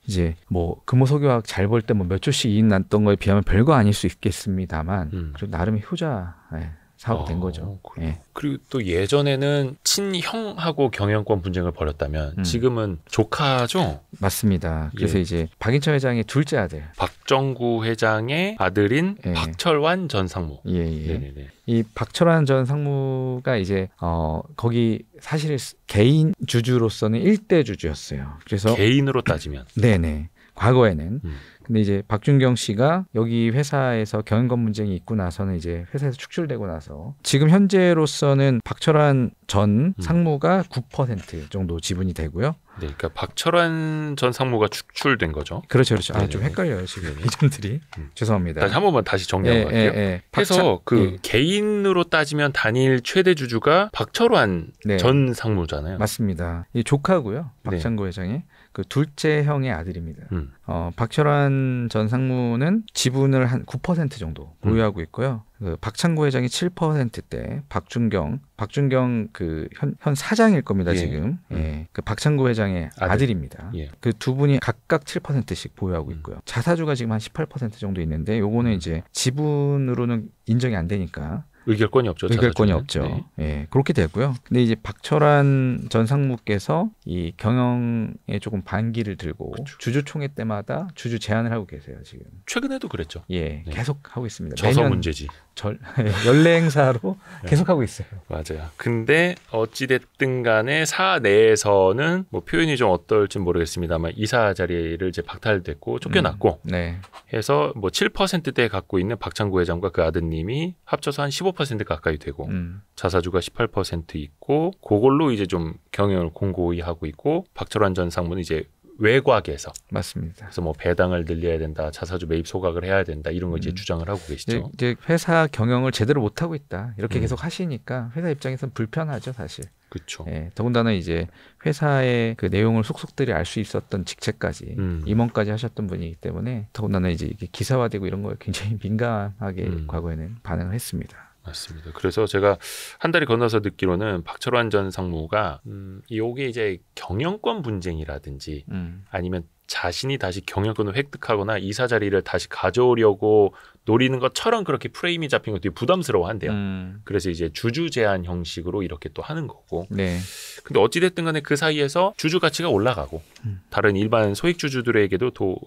이제 뭐 금호석유학 잘 볼 때뭐몇 조씩 이익 났던 거에 비하면 별거 아닐 수 있겠습니다만 음. 그래도 나름의 효자 예, 사업이 어, 된 거죠. 예. 그리고 또 예전에는 친형하고 경영권 분쟁을 벌였다면 음. 지금은 조카죠? 맞습니다. 예. 그래서 예. 이제 박인철 회장의 둘째 아들. 박정구 회장의 아들인 예. 박철환 전 상무. 예, 예, 네네네. 이 박철환 전 상무가 이제 어 거기 사실 개인 주주로서는 일대 주주였어요. 그래서 개인으로 따지면 네네. 과거에는 음. 근데 이제 박준경 씨가 여기 회사에서 경영권 문제이 있고 나서는 이제 회사에서 축출되고 나서 지금 현재로서는 박철환 전 음. 상무가 9% 정도 지분이 되고요. 네, 그러니까 박철환 전 상무가 축출된 거죠. 그렇죠, 그렇죠. 아, 네, 좀 네. 헷갈려요 지금 네. 이 점들이. 음. 죄송합니다. 다시 한 번만 다시 정리하게요 예, 예, 예. 박차... 해서 그 예. 개인으로 따지면 단일 최대 주주가 박철환 네. 전 상무잖아요. 맞습니다. 이 조카고요, 박창구 네. 회장이. 그 둘째 형의 아들입니다. 음. 어, 박철환 전 상무는 지분을 한 9% 정도 음. 보유하고 있고요. 그 박창구 회장이 7%대, 박준경, 박준경 그현 현 사장일 겁니다 예. 지금. 음. 예. 그 박창구 회장의 아들. 입니다 예. 그두 분이 각각 7%씩 보유하고 음. 있고요. 음. 자사주가 지금 한 18% 정도 있는데 요거는 음. 이제 지분으로는 인정이 안 되니까 의결권이 없죠. 의결권이 네. 없죠. 네. 예, 그렇게 되고요. 근데 이제 박철환 전 상무께서 이 경영에 조금 반기를 들고 그렇 주주총회 때마다 주주 제안을 하고 계세요 지금. 최근에도 그랬죠. 예, 네. 계속 하고 있습니다. 저서 문제지. 절, 연례 행사로 네. 계속 하고 있어요. 맞아요. 근데 어찌 됐든 간에 사 내에서는 뭐 표현이 좀 어떨지 모르겠습니다만 이사 자리를 이제 박탈됐고 쫓겨났고 음, 네. 해서 뭐 7%대 갖고 있는 박창구 회장과 그 아드님이 합쳐서 한15% 14% 가까이 되고 음. 자사주가 18% 있고 그걸로 이제 좀 경영을 공고히 하고 있고 박철환 전 상무는 이제 외곽에서 맞습니다. 그래서 뭐 배당을 늘려야 된다, 자사주 매입 소각을 해야 된다 이런 거 이제 음. 주장을 하고 계시죠. 이제 회사 경영을 제대로 못 하고 있다 이렇게 음. 계속 하시니까 회사 입장에선 불편하죠 사실. 그렇죠. 예, 더군다나 이제 회사의 그 내용을 속속들이 알 수 있었던 직책까지 음. 임원까지 하셨던 분이기 때문에 더군다나 이제 이게 기사화되고 이런 거에 굉장히 민감하게 음. 과거에는 반응을 했습니다. 맞습니다. 그래서 제가 한 달이 건너서 듣기로는 박철환 전 상무가 음, 이게 이제 경영권 분쟁이라든지 음. 아니면 자신이 다시 경영권을 획득하거나 이사 자리를 다시 가져오려고 노리는 것처럼 그렇게 프레임이 잡힌 것도 부담스러워한대요. 음. 그래서 이제 주주 제한 형식으로 이렇게 또 하는 거고. 네. 근데 어찌 됐든 간에 그 사이에서 주주 가치가 올라가고 음. 다른 일반 소액 주주들에게도 더뭐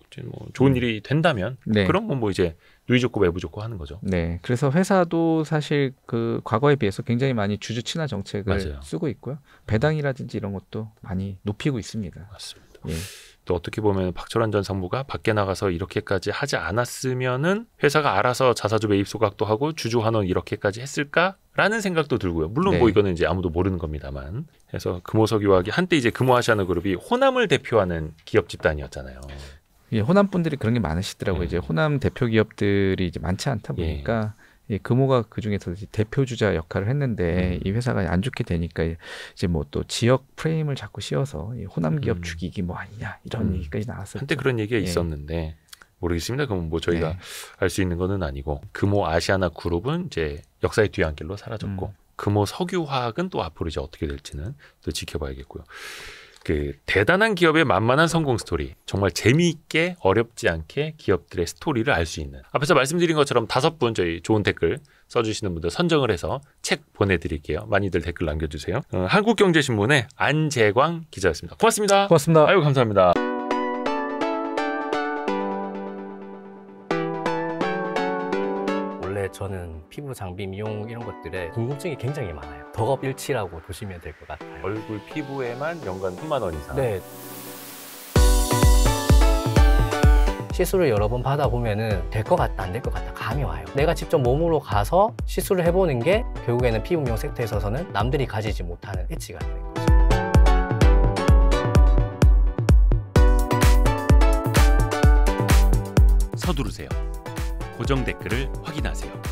좋은 음. 일이 된다면 네. 그건뭐 뭐 이제 누이 좋고 외부 좋고 하는 거죠. 네. 그래서 회사도 사실 그 과거에 비해서 굉장히 많이 주주 친화 정책을 맞아요. 쓰고 있고요. 배당이라든지 이런 것도 많이 높이고 있습니다. 맞습니다. 예. 또 어떻게 보면 박철환 전 상무가 밖에 나가서 이렇게까지 하지 않았으면은 회사가 알아서 자사주 매입 소각도 하고 주주 환원 이렇게까지 했을까라는 생각도 들고요. 물론 뭐 네. 뭐 이거는 이제 아무도 모르는 겁니다만. 그래서 금호석유학이 한때 이제 금호아시아나 그룹이 호남을 대표하는 기업 집단이었잖아요. 예, 호남 분들이 그런 게 많으시더라고요. 음. 이제 호남 대표 기업들이 이제 많지 않다 예. 보니까 예. 예, 금호가 그 중에서 대표 주자 역할을 했는데 음. 이 회사가 안 좋게 되니까 이제 뭐 또 지역 프레임을 자꾸 씌워서 호남 기업 음. 죽이기 뭐 아니냐 이런 음. 얘기까지 나왔어요. 한때 그런 얘기가 예. 있었는데 모르겠습니다. 그럼 뭐 저희가 네. 알수 있는 거는 아니고 금호 아시아나 그룹은 이제 역사의 뒤안길로 사라졌고 금호 음. 석유화학은 또 앞으로 이제 어떻게 될지는 또 지켜봐야겠고요. 그 대단한 기업의 만만한 성공 스토리 정말 재미있게 어렵지 않게 기업들의 스토리를 알 수 있는 앞에서 말씀드린 것처럼 다섯 분 저희 좋은 댓글 써주시는 분들 선정을 해서 책 보내드릴게요 많이들 댓글 남겨주세요 어, 한국경제신문의 안재광 기자였습니다 고맙습니다 고맙습니다 아유 감사합니다. 원래 저는 피부 장비 미용 이런 것들에 궁금증이 굉장히 많아요. 덕업일치라고 보시면 될 것 같아요. 얼굴 피부에만 연간 3만 원 이상. 네. 시술을 여러 번받아보면될 것 같다 안 될 것 같다 감이 와요 내가 직접 몸으로 가서 시술을 해보는 게 결국에는 피부미용 섹터에 있어서는 남들이 가지지 못하는 엣지가 되는 거죠 서두르세요 고정 댓글을 확인하세요